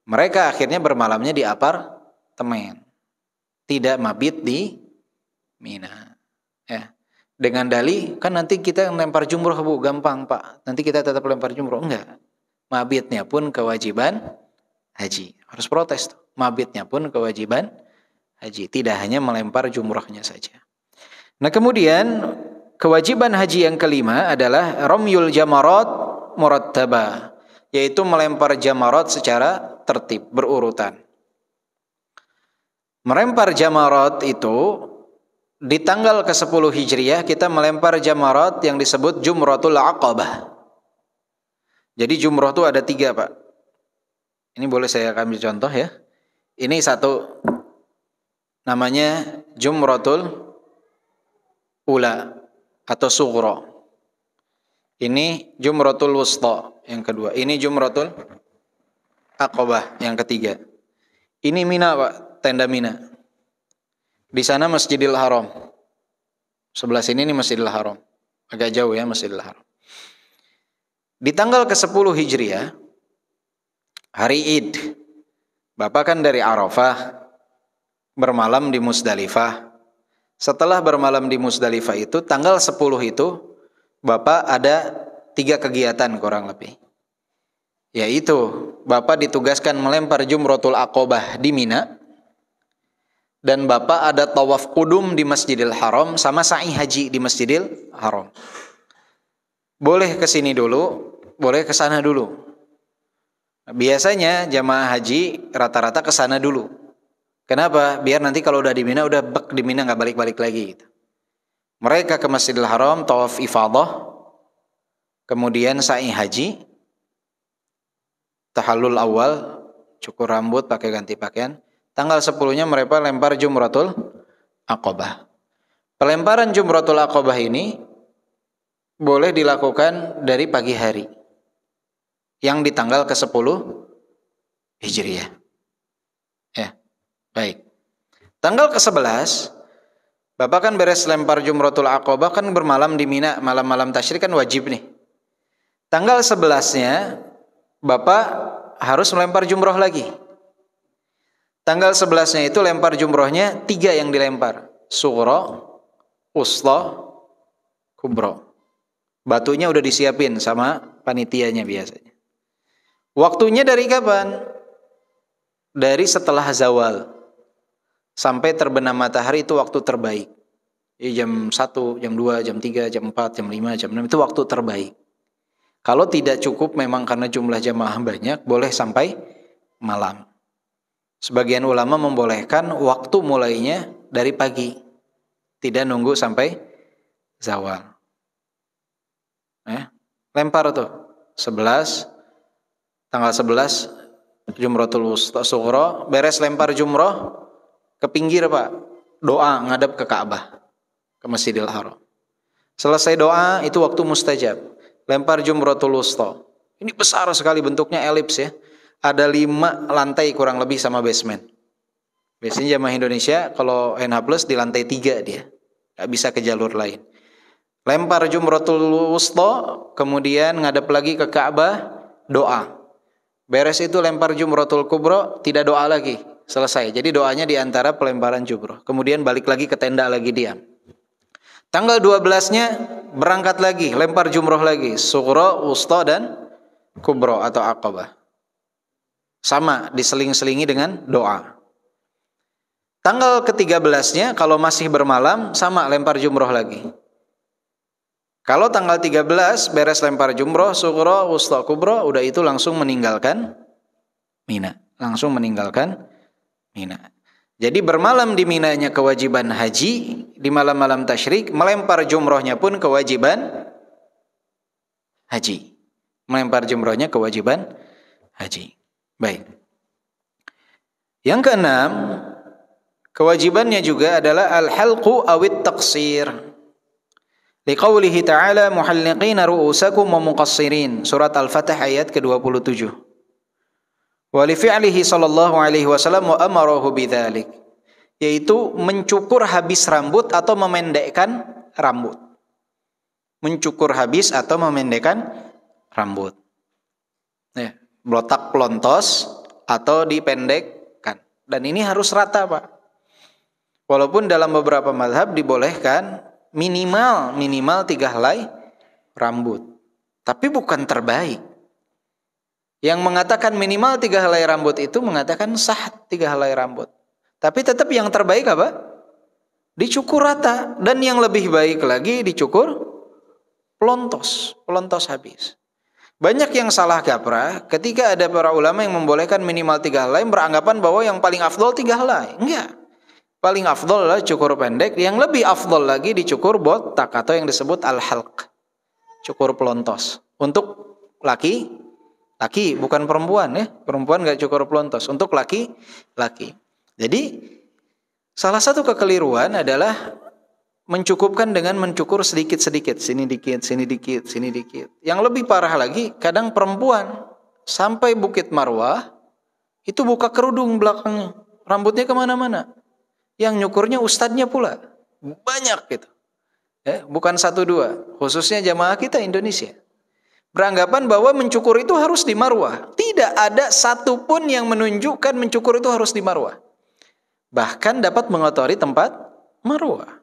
Mereka akhirnya bermalamnya di apartemen. Tidak mabit di Mina. Ya. Dengan dali kan nanti kita lempar jumroh Bu, gampang Pak. Nanti kita tetap lempar jumroh enggak. Mabitnya pun kewajiban haji. Harus protes tuh. Mabitnya pun kewajiban haji. Tidak hanya melempar jumrohnya saja. Nah kemudian Kewajiban haji yang kelima adalah romyul jamarat murattaba, yaitu melempar jamarat secara tertib berurutan. Melempar jamarat itu di tanggal ke-10 Hijriah kita melempar jamarat yang disebut jumratul aqabah. Jadi jumrah itu ada tiga pak. Ini boleh saya ambil contoh ya. Ini satu namanya jumratul ula atau sughra. Ini jumratul wusta yang kedua. Ini jumratul aqabah yang ketiga. Ini Mina, Pak, tenda Mina. Di sana Masjidil Haram. Sebelah sini ini Masjidil Haram. Agak jauh ya Masjidil Haram. Di tanggal ke-10 Hijriah, hari Id, Bapak kan dari Arafah, bermalam di Musdalifah, setelah bermalam di Musdalifah itu, tanggal 10 itu, Bapak ada tiga kegiatan kurang lebih. Yaitu, Bapak ditugaskan melempar Jumrotul Aqobah di Mina, dan Bapak ada tawaf kudum di Masjidil Haram sama sa'i haji di Masjidil Haram. Boleh ke sini dulu, boleh ke sana dulu. Biasanya jamaah haji rata-rata ke sana dulu Kenapa? Biar nanti kalau udah di Mina udah bek di Mina nggak balik-balik lagi gitu. Mereka ke Masjidil Haram tawaf ifadah, kemudian sa'i haji, tahallul awal, cukur rambut pakai ganti pakaian. Tanggal 10-nya mereka lempar jumratul Aqabah. Pelemparan jumratul Aqabah ini boleh dilakukan dari pagi hari yang di tanggal ke-10 Hijriah. Baik. Tanggal ke-11 Bapak kan beres lempar Jumratul Aqabah kan bermalam di Mina malam-malam tasyrik kan wajib nih. Tanggal 11-nya Bapak harus melempar jumroh lagi. Tanggal 11-nya itu lempar jumrohnya tiga yang dilempar. Sugro, uslo, kubro. Batunya udah disiapin sama panitianya biasanya. Waktunya dari kapan? Dari setelah zawal sampai terbenam matahari itu waktu terbaik. Jadi jam 1, jam 2, jam 3, jam 4, jam 5, jam 6 itu waktu terbaik. Kalau tidak cukup memang karena jumlah jamaah banyak boleh sampai malam. Sebagian ulama membolehkan waktu mulainya dari pagi. Tidak nunggu sampai zawal. Eh, lempar tuh 11 tanggal 11 Jumrah Tulus Sughra beres lempar jumroh ke pinggir Pak, doa ngadap ke Ka'bah, ke Masjidil Haram. Selesai doa itu waktu mustajab. Lempar jumratul wusta. Ini besar sekali bentuknya elips ya. Ada lima lantai kurang lebih sama basement. Biasanya jamaah Indonesia kalau NH plus di lantai tiga dia. Gak bisa ke jalur lain. Lempar jumratul wusta, kemudian ngadap lagi ke Ka'bah, doa. Beres itu lempar jumratul kubro, tidak doa lagi. Selesai. Jadi doanya di antara pelemparan jumroh. Kemudian balik lagi ke tenda lagi diam. Tanggal 12-nya berangkat lagi, lempar jumroh lagi. Sukro, Usta, dan Kubro atau Aqabah. Sama, diseling-selingi dengan doa. Tanggal ke-13-nya kalau masih bermalam, sama lempar jumroh lagi. Kalau tanggal 13 beres lempar jumroh, sukro, usta, kubro, udah itu langsung meninggalkan Mina. Langsung meninggalkan Mina. Jadi bermalam di Minanya kewajiban haji, di malam-malam tasyrik, melempar jumrohnya pun kewajiban haji. Melempar jumrohnya kewajiban haji. Baik. Yang keenam, kewajibannya juga adalah al-halqu awit taqsir. Liqaulihi ta'ala muhalliqina ru'usakum wa muqassirin. Surat al Fatih ayat ke-27 wa li fi'lihi sallallahu alaihi wasallam wa amarahu bidzalik yaitu mencukur habis rambut atau memendekkan rambut mencukur habis atau memendekkan rambut ya, blotak plontos atau dipendekkan dan ini harus rata Pak walaupun dalam beberapa madhab dibolehkan minimal minimal tiga helai rambut tapi bukan terbaik yang mengatakan minimal tiga helai rambut itu mengatakan sah tiga helai rambut. Tapi tetap yang terbaik apa? Dicukur rata dan yang lebih baik lagi dicukur pelontos, pelontos habis. Banyak yang salah gapra ketika ada para ulama yang membolehkan minimal tiga helai beranggapan bahwa yang paling afdol tiga helai. Enggak. Paling afdol adalah cukur pendek. Yang lebih afdol lagi dicukur botak atau yang disebut al-halq. Cukur pelontos. Untuk laki Laki bukan perempuan ya. Perempuan nggak cukur pelontos. Untuk laki, laki. Jadi salah satu kekeliruan adalah mencukupkan dengan mencukur sedikit-sedikit, sini dikit, sini dikit, sini dikit. Yang lebih parah lagi, kadang perempuan sampai Bukit Marwah itu buka kerudung belakangnya, rambutnya kemana-mana. Yang nyukurnya ustadznya pula, banyak gitu. Eh, bukan satu dua, khususnya jamaah kita Indonesia beranggapan bahwa mencukur itu harus di Marwah. Tidak ada satupun yang menunjukkan mencukur itu harus di Marwah. Bahkan dapat mengotori tempat Marwah.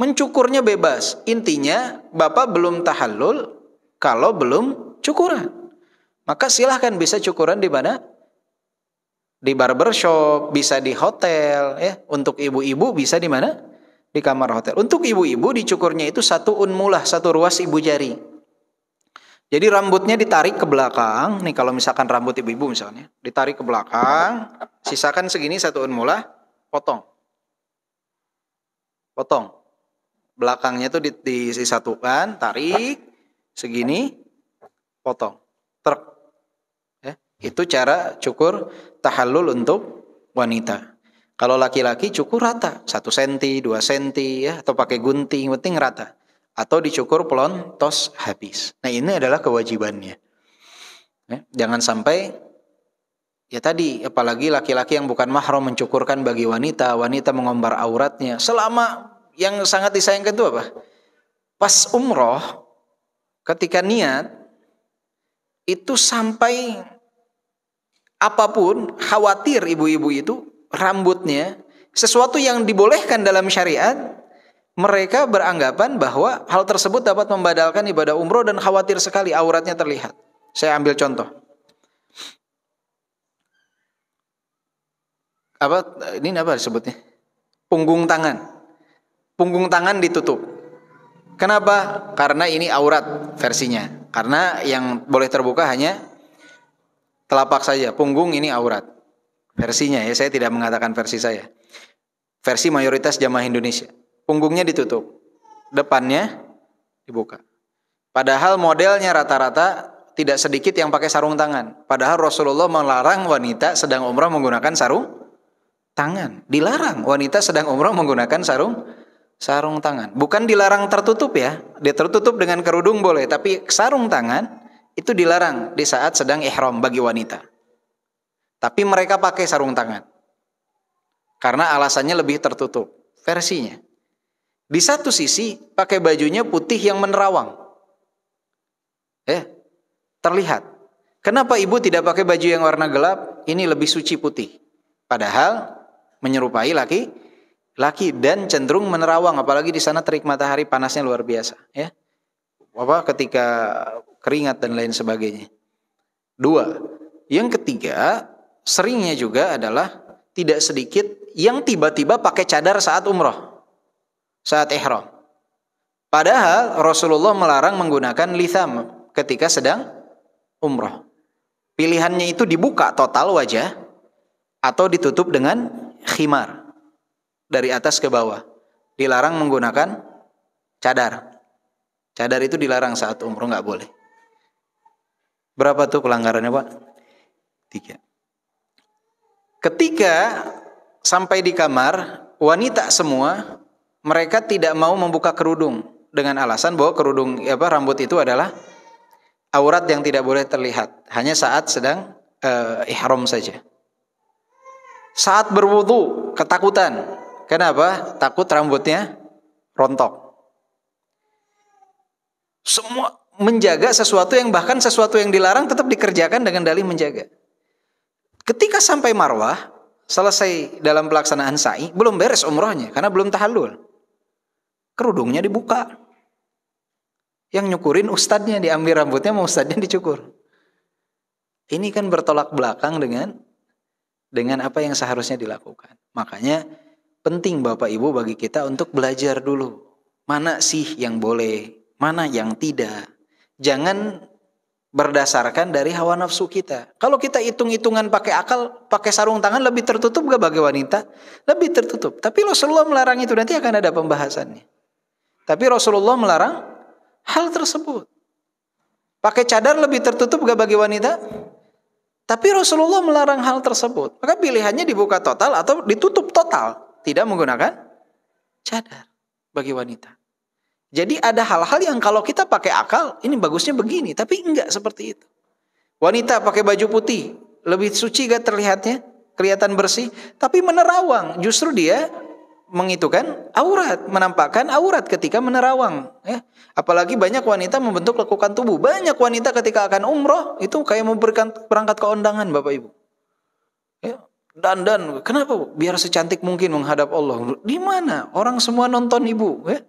Mencukurnya bebas. Intinya Bapak belum tahallul kalau belum cukuran. Maka silahkan bisa cukuran di mana? Di barbershop, bisa di hotel ya. Untuk ibu-ibu bisa di mana? Di kamar hotel. Untuk ibu-ibu dicukurnya itu satu unmulah, satu ruas ibu jari. Jadi rambutnya ditarik ke belakang. Nih kalau misalkan rambut ibu-ibu misalnya, ditarik ke belakang, sisakan segini satu unmula, potong. Potong. Belakangnya tuh disatukan, tarik segini, potong. Truk. Ya, itu cara cukur tahallul untuk wanita. Kalau laki-laki cukur rata, satu senti, dua senti, ya, atau pakai gunting, penting rata atau dicukur pelontos habis. Nah ini adalah kewajibannya. Ya, jangan sampai ya tadi apalagi laki-laki yang bukan mahram mencukurkan bagi wanita, wanita mengombar auratnya. Selama yang sangat disayangkan itu apa? Pas umroh ketika niat itu sampai apapun khawatir ibu-ibu itu rambutnya sesuatu yang dibolehkan dalam syariat mereka beranggapan bahwa hal tersebut dapat membadalkan ibadah umroh dan khawatir sekali auratnya terlihat. Saya ambil contoh. Apa ini apa disebutnya? Punggung tangan. Punggung tangan ditutup. Kenapa? Karena ini aurat versinya. Karena yang boleh terbuka hanya telapak saja. Punggung ini aurat. Versinya ya, saya tidak mengatakan versi saya. Versi mayoritas jamaah Indonesia punggungnya ditutup, depannya dibuka. Padahal modelnya rata-rata tidak sedikit yang pakai sarung tangan. Padahal Rasulullah melarang wanita sedang umrah menggunakan sarung tangan. Dilarang wanita sedang umrah menggunakan sarung sarung tangan. Bukan dilarang tertutup ya. Dia tertutup dengan kerudung boleh, tapi sarung tangan itu dilarang di saat sedang ihram bagi wanita. Tapi mereka pakai sarung tangan. Karena alasannya lebih tertutup versinya. Di satu sisi pakai bajunya putih yang menerawang. eh terlihat. Kenapa ibu tidak pakai baju yang warna gelap? Ini lebih suci putih. Padahal menyerupai laki laki dan cenderung menerawang apalagi di sana terik matahari panasnya luar biasa, ya. Apa ketika keringat dan lain sebagainya. Dua, yang ketiga seringnya juga adalah tidak sedikit yang tiba-tiba pakai cadar saat umroh saat ihram. Padahal Rasulullah melarang menggunakan litham ketika sedang umroh. Pilihannya itu dibuka total wajah atau ditutup dengan khimar dari atas ke bawah. Dilarang menggunakan cadar. Cadar itu dilarang saat umroh nggak boleh. Berapa tuh pelanggarannya pak? Tiga. Ketika sampai di kamar wanita semua mereka tidak mau membuka kerudung dengan alasan bahwa kerudung apa rambut itu adalah aurat yang tidak boleh terlihat hanya saat sedang uh, ihram saja saat berwudu ketakutan kenapa takut rambutnya rontok semua menjaga sesuatu yang bahkan sesuatu yang dilarang tetap dikerjakan dengan dalih menjaga ketika sampai marwah selesai dalam pelaksanaan sa'i belum beres umrohnya karena belum tahallul kerudungnya dibuka. Yang nyukurin ustadznya diambil rambutnya mau ustadznya dicukur. Ini kan bertolak belakang dengan dengan apa yang seharusnya dilakukan. Makanya penting Bapak Ibu bagi kita untuk belajar dulu. Mana sih yang boleh, mana yang tidak. Jangan berdasarkan dari hawa nafsu kita. Kalau kita hitung-hitungan pakai akal, pakai sarung tangan lebih tertutup gak bagi wanita? Lebih tertutup. Tapi selalu melarang itu nanti akan ada pembahasannya. Tapi Rasulullah melarang hal tersebut. Pakai cadar lebih tertutup gak bagi wanita? Tapi Rasulullah melarang hal tersebut. Maka pilihannya dibuka total atau ditutup total. Tidak menggunakan cadar bagi wanita. Jadi ada hal-hal yang kalau kita pakai akal, ini bagusnya begini. Tapi enggak seperti itu. Wanita pakai baju putih, lebih suci gak terlihatnya? Kelihatan bersih. Tapi menerawang, justru dia mengitukan aurat, menampakkan aurat ketika menerawang. Ya. Apalagi banyak wanita membentuk lekukan tubuh. Banyak wanita ketika akan umroh itu kayak memberikan perangkat ke bapak ibu. Ya. Dan dan kenapa? Biar secantik mungkin menghadap Allah. Di mana? Orang semua nonton ibu. Ya.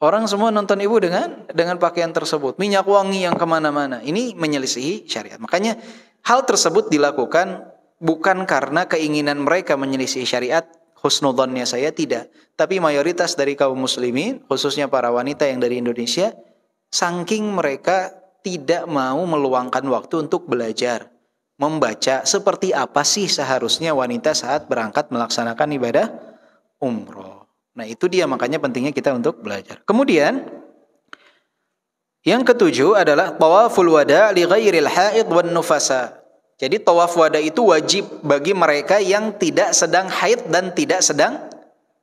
Orang semua nonton ibu dengan dengan pakaian tersebut, minyak wangi yang kemana-mana. Ini menyelisihi syariat. Makanya hal tersebut dilakukan bukan karena keinginan mereka menyelisihi syariat, husnudhannya saya tidak. Tapi mayoritas dari kaum muslimin, khususnya para wanita yang dari Indonesia, saking mereka tidak mau meluangkan waktu untuk belajar, membaca seperti apa sih seharusnya wanita saat berangkat melaksanakan ibadah umroh. Nah, itu dia makanya pentingnya kita untuk belajar. Kemudian yang ketujuh adalah tawaful wada li ghairil haid wan nufasa. Jadi tawaf wada itu wajib bagi mereka yang tidak sedang haid dan tidak sedang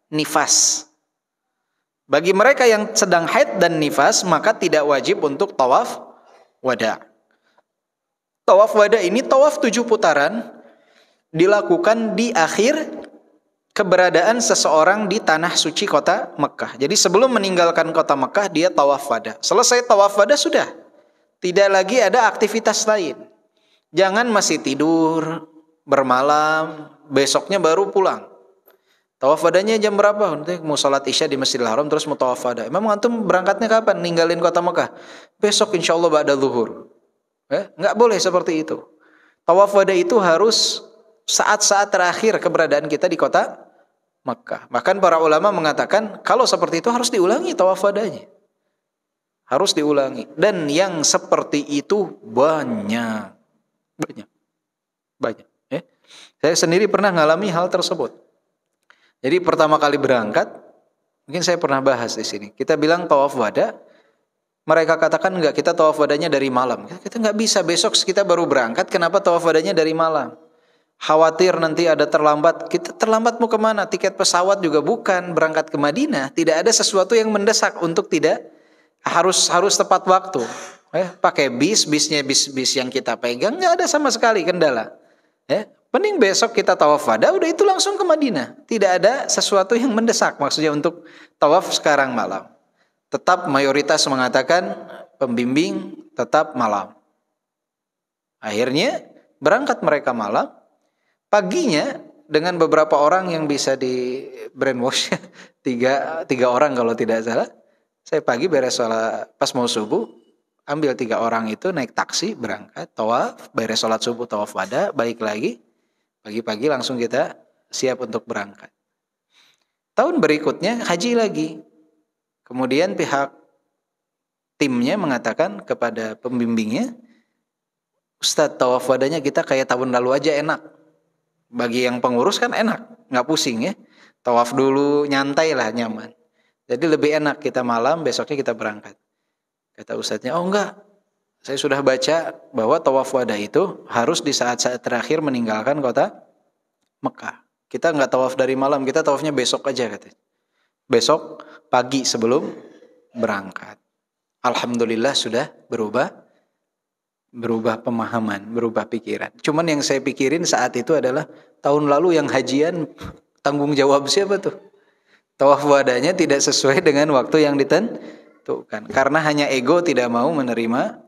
nifas. Bagi mereka yang sedang haid dan nifas maka tidak wajib untuk tawaf wada. Tawaf wada ini tawaf tujuh putaran dilakukan di akhir keberadaan seseorang di tanah suci kota Mekah. Jadi sebelum meninggalkan kota Mekah dia tawaf wada. Selesai tawaf wada sudah. Tidak lagi ada aktivitas lain. Jangan masih tidur, bermalam, besoknya baru pulang. Tawaf adanya jam berapa? Nanti mau sholat isya di Masjidil Haram terus mau tawaf ada. Memang antum berangkatnya kapan? Ninggalin kota Mekah. Besok insya Allah ada luhur. Eh, nggak boleh seperti itu. Tawaf wada itu harus saat-saat terakhir keberadaan kita di kota Mekah. Bahkan para ulama mengatakan kalau seperti itu harus diulangi tawaf wadanya. Harus diulangi. Dan yang seperti itu banyak. Banyak. Banyak. Ya. Saya sendiri pernah mengalami hal tersebut. Jadi pertama kali berangkat, mungkin saya pernah bahas di sini. Kita bilang tawaf wada, mereka katakan enggak kita tawaf wadanya dari malam. Kita nggak bisa besok kita baru berangkat kenapa tawaf wadanya dari malam? Khawatir nanti ada terlambat. Kita terlambat mau kemana? Tiket pesawat juga bukan. Berangkat ke Madinah. Tidak ada sesuatu yang mendesak untuk tidak harus harus tepat waktu eh, pakai bis, bisnya bis-bis yang kita pegang nggak ada sama sekali kendala. Ya, mending besok kita tawaf ada udah itu langsung ke Madinah. Tidak ada sesuatu yang mendesak maksudnya untuk tawaf sekarang malam. Tetap mayoritas mengatakan pembimbing tetap malam. Akhirnya berangkat mereka malam. Paginya dengan beberapa orang yang bisa di brainwash tiga tiga orang kalau tidak salah. Saya pagi beres sholat pas mau subuh ambil tiga orang itu naik taksi berangkat tawaf beres sholat subuh tawaf wada balik lagi pagi-pagi langsung kita siap untuk berangkat tahun berikutnya haji lagi kemudian pihak timnya mengatakan kepada pembimbingnya Ustadz tawaf wadahnya kita kayak tahun lalu aja enak bagi yang pengurus kan enak nggak pusing ya tawaf dulu nyantai lah nyaman jadi lebih enak kita malam besoknya kita berangkat Kata ustadznya, oh enggak, saya sudah baca bahwa tawaf wada itu harus di saat-saat terakhir meninggalkan kota Mekah. Kita enggak tawaf dari malam, kita tawafnya besok aja katanya. Besok pagi sebelum berangkat. Alhamdulillah sudah berubah berubah pemahaman, berubah pikiran. Cuman yang saya pikirin saat itu adalah tahun lalu yang hajian tanggung jawab siapa tuh? Tawaf wadahnya tidak sesuai dengan waktu yang ditentukan. Tuh kan. karena hanya ego tidak mau menerima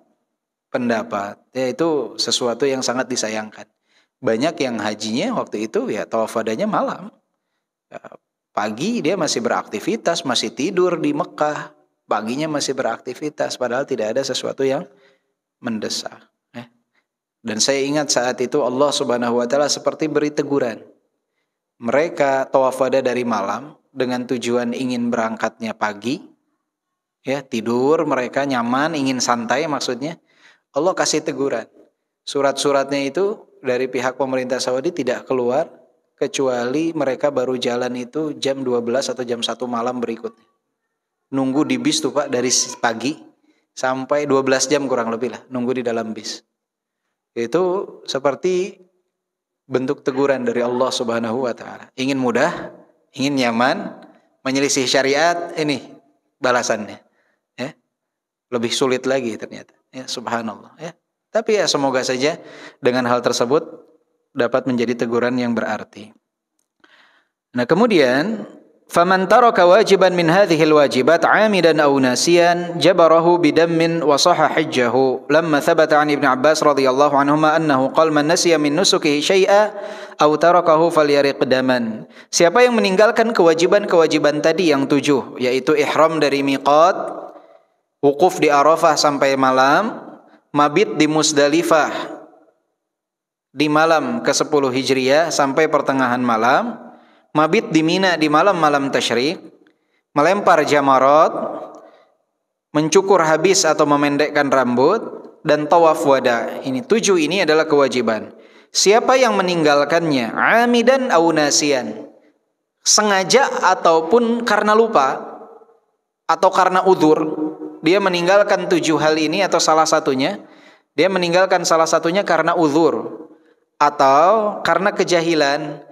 pendapat, yaitu sesuatu yang sangat disayangkan. Banyak yang hajinya waktu itu ya tawaf adanya malam. Ya, pagi dia masih beraktivitas, masih tidur di Mekah. Paginya masih beraktivitas, padahal tidak ada sesuatu yang mendesak. Ya. Dan saya ingat saat itu Allah Subhanahu wa taala seperti beri teguran. Mereka tawaf dari malam dengan tujuan ingin berangkatnya pagi, ya tidur mereka nyaman ingin santai maksudnya Allah kasih teguran surat-suratnya itu dari pihak pemerintah Saudi tidak keluar kecuali mereka baru jalan itu jam 12 atau jam 1 malam berikutnya nunggu di bis tuh Pak dari pagi sampai 12 jam kurang lebih lah nunggu di dalam bis itu seperti bentuk teguran dari Allah Subhanahu wa taala ingin mudah ingin nyaman menyelisih syariat ini balasannya lebih sulit lagi ternyata. Ya, subhanallah ya. Tapi ya semoga saja dengan hal tersebut dapat menjadi teguran yang berarti. Nah, kemudian faman taraka wajiban min hadhihi alwajibat 'amidan aw nasiyan jabarahu bidammin wa sahha hajjahu lamma thabata 'an ibn Abbas radhiyallahu anhuma annahu qala man nasiya min nusukihi syai'a aw tarakahu falyariq daman. Siapa yang meninggalkan kewajiban-kewajiban tadi yang tujuh yaitu ihram dari miqat wukuf di Arafah sampai malam, mabit di Musdalifah di malam ke-10 Hijriah sampai pertengahan malam, mabit di Mina di malam-malam tasyrik, melempar jamarat, mencukur habis atau memendekkan rambut dan tawaf wada. Ini tujuh ini adalah kewajiban. Siapa yang meninggalkannya amidan au nasian sengaja ataupun karena lupa atau karena udur dia meninggalkan tujuh hal ini atau salah satunya, dia meninggalkan salah satunya karena uzur atau karena kejahilan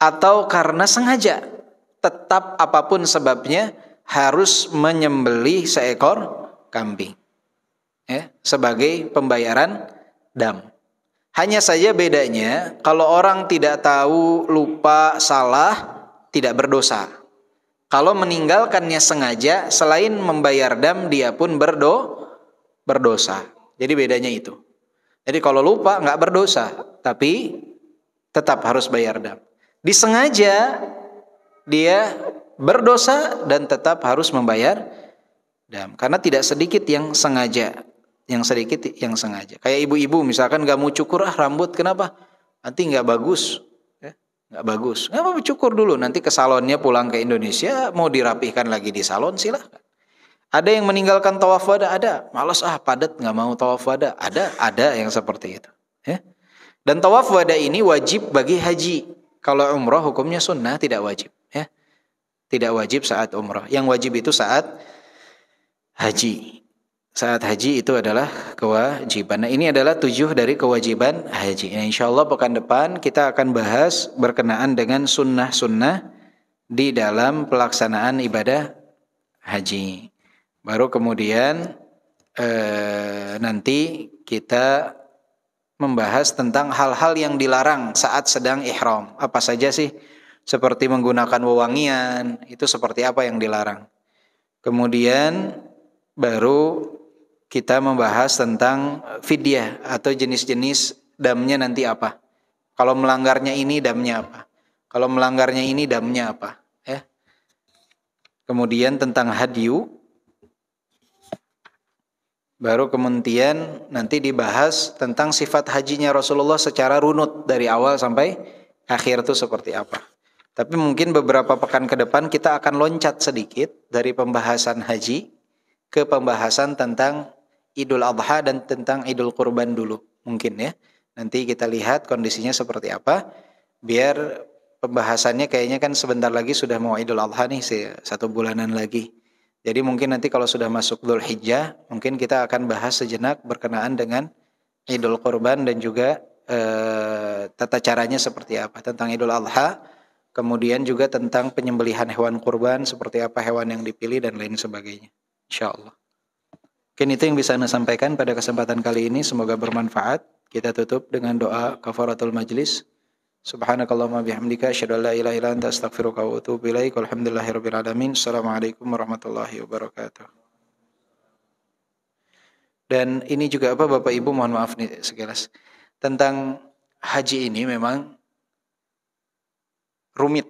atau karena sengaja. Tetap apapun sebabnya harus menyembelih seekor kambing. Ya, sebagai pembayaran dam. Hanya saja bedanya kalau orang tidak tahu, lupa, salah, tidak berdosa. Kalau meninggalkannya sengaja, selain membayar dam, dia pun berdo berdosa. Jadi bedanya itu. Jadi kalau lupa nggak berdosa, tapi tetap harus bayar dam. Disengaja dia berdosa dan tetap harus membayar dam. Karena tidak sedikit yang sengaja, yang sedikit yang sengaja. Kayak ibu-ibu misalkan nggak mau cukur ah rambut, kenapa? Nanti nggak bagus nggak bagus. Nggak apa cukur dulu. Nanti ke salonnya pulang ke Indonesia mau dirapihkan lagi di salon silahkan. Ada yang meninggalkan tawaf wada ada. Malas ah padat nggak mau tawaf wada ada ada yang seperti itu. Ya. Dan tawaf wada ini wajib bagi haji. Kalau umroh hukumnya sunnah tidak wajib. Ya. Tidak wajib saat umroh. Yang wajib itu saat haji saat haji itu adalah kewajiban. Nah, ini adalah tujuh dari kewajiban haji. Nah, insya Allah pekan depan kita akan bahas berkenaan dengan sunnah-sunnah di dalam pelaksanaan ibadah haji. Baru kemudian eh, nanti kita membahas tentang hal-hal yang dilarang saat sedang ihram. Apa saja sih? Seperti menggunakan wewangian, itu seperti apa yang dilarang. Kemudian baru kita membahas tentang fidyah atau jenis-jenis damnya nanti apa. Kalau melanggarnya ini damnya apa? Kalau melanggarnya ini damnya apa? Ya. Kemudian tentang hadyu baru kemudian nanti dibahas tentang sifat hajinya Rasulullah secara runut dari awal sampai akhir itu seperti apa. Tapi mungkin beberapa pekan ke depan kita akan loncat sedikit dari pembahasan haji ke pembahasan tentang Idul Adha dan tentang Idul Kurban dulu mungkin ya. Nanti kita lihat kondisinya seperti apa biar pembahasannya kayaknya kan sebentar lagi sudah mau Idul Adha nih satu bulanan lagi. Jadi mungkin nanti kalau sudah masuk Dhul Hijjah mungkin kita akan bahas sejenak berkenaan dengan Idul Kurban dan juga e, tata caranya seperti apa tentang Idul Adha. Kemudian juga tentang penyembelihan hewan kurban seperti apa hewan yang dipilih dan lain sebagainya. Insya Allah. Mungkin itu yang bisa Anda sampaikan pada kesempatan kali ini. Semoga bermanfaat. Kita tutup dengan doa kafaratul majlis. Subhanakallahumma bihamdika asyhadu an la ilaha illa anta astaghfiruka wa atubu ilaik. Walhamdulillahirabbil alamin. Assalamualaikum warahmatullahi wabarakatuh. Dan ini juga apa Bapak Ibu mohon maaf nih sekilas. Tentang haji ini memang rumit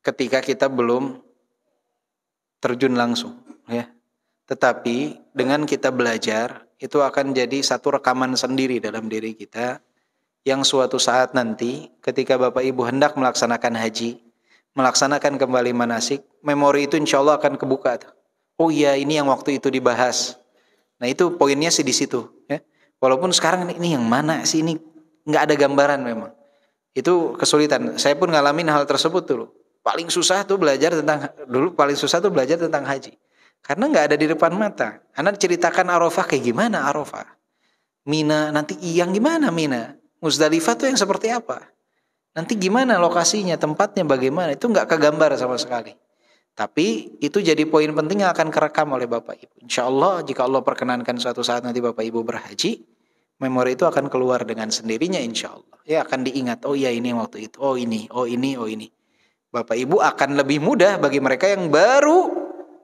ketika kita belum terjun langsung ya tetapi dengan kita belajar itu akan jadi satu rekaman sendiri dalam diri kita yang suatu saat nanti ketika Bapak Ibu hendak melaksanakan haji, melaksanakan kembali manasik, memori itu insya Allah akan kebuka. Oh iya ini yang waktu itu dibahas. Nah itu poinnya sih di situ. Ya. Walaupun sekarang ini yang mana sih ini nggak ada gambaran memang. Itu kesulitan. Saya pun ngalamin hal tersebut dulu. Paling susah tuh belajar tentang dulu paling susah tuh belajar tentang haji. Karena nggak ada di depan mata. Anda ceritakan Arafah kayak gimana Arafah? Mina nanti yang gimana Mina? Musdalifah tuh yang seperti apa? Nanti gimana lokasinya, tempatnya bagaimana? Itu nggak kegambar sama sekali. Tapi itu jadi poin penting yang akan kerekam oleh Bapak Ibu. Insya Allah jika Allah perkenankan suatu saat nanti Bapak Ibu berhaji, memori itu akan keluar dengan sendirinya insya Allah. Ya akan diingat, oh iya ini waktu itu, oh ini, oh ini, oh ini. Bapak Ibu akan lebih mudah bagi mereka yang baru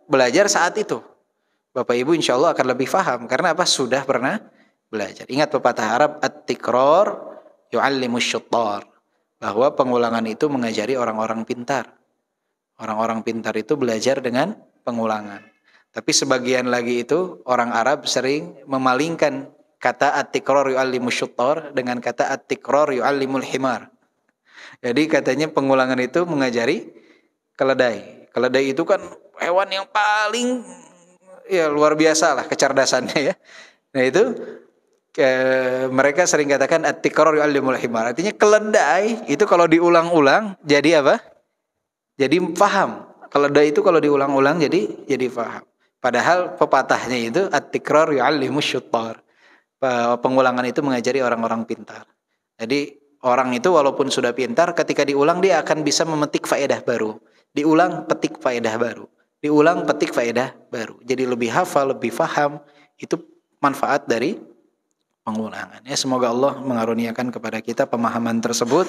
belajar saat itu. Bapak Ibu insya Allah akan lebih paham. Karena apa? Sudah pernah belajar. Ingat pepatah Arab, At-tikror yu'allimus syuttar. Bahwa pengulangan itu mengajari orang-orang pintar. Orang-orang pintar itu belajar dengan pengulangan. Tapi sebagian lagi itu orang Arab sering memalingkan kata at-tikror yu'allimus syuttar dengan kata at-tikror yu'allimul himar. Jadi katanya pengulangan itu mengajari keledai. Keledai itu kan hewan yang paling ya luar biasa lah kecerdasannya ya. Nah itu ke, eh, mereka sering katakan atikoror tikrar himar. Artinya keledai itu kalau diulang-ulang jadi apa? Jadi paham. Keledai itu kalau diulang-ulang jadi jadi paham. Padahal pepatahnya itu atikoror tikrar yu'allimus Pengulangan itu mengajari orang-orang pintar. Jadi orang itu walaupun sudah pintar ketika diulang dia akan bisa memetik faedah baru diulang petik faedah baru diulang petik faedah baru jadi lebih hafal lebih faham itu manfaat dari pengulangan ya semoga Allah mengaruniakan kepada kita pemahaman tersebut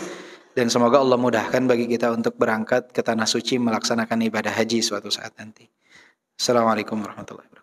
dan semoga Allah mudahkan bagi kita untuk berangkat ke tanah suci melaksanakan ibadah haji suatu saat nanti Assalamualaikum warahmatullahi wabarakatuh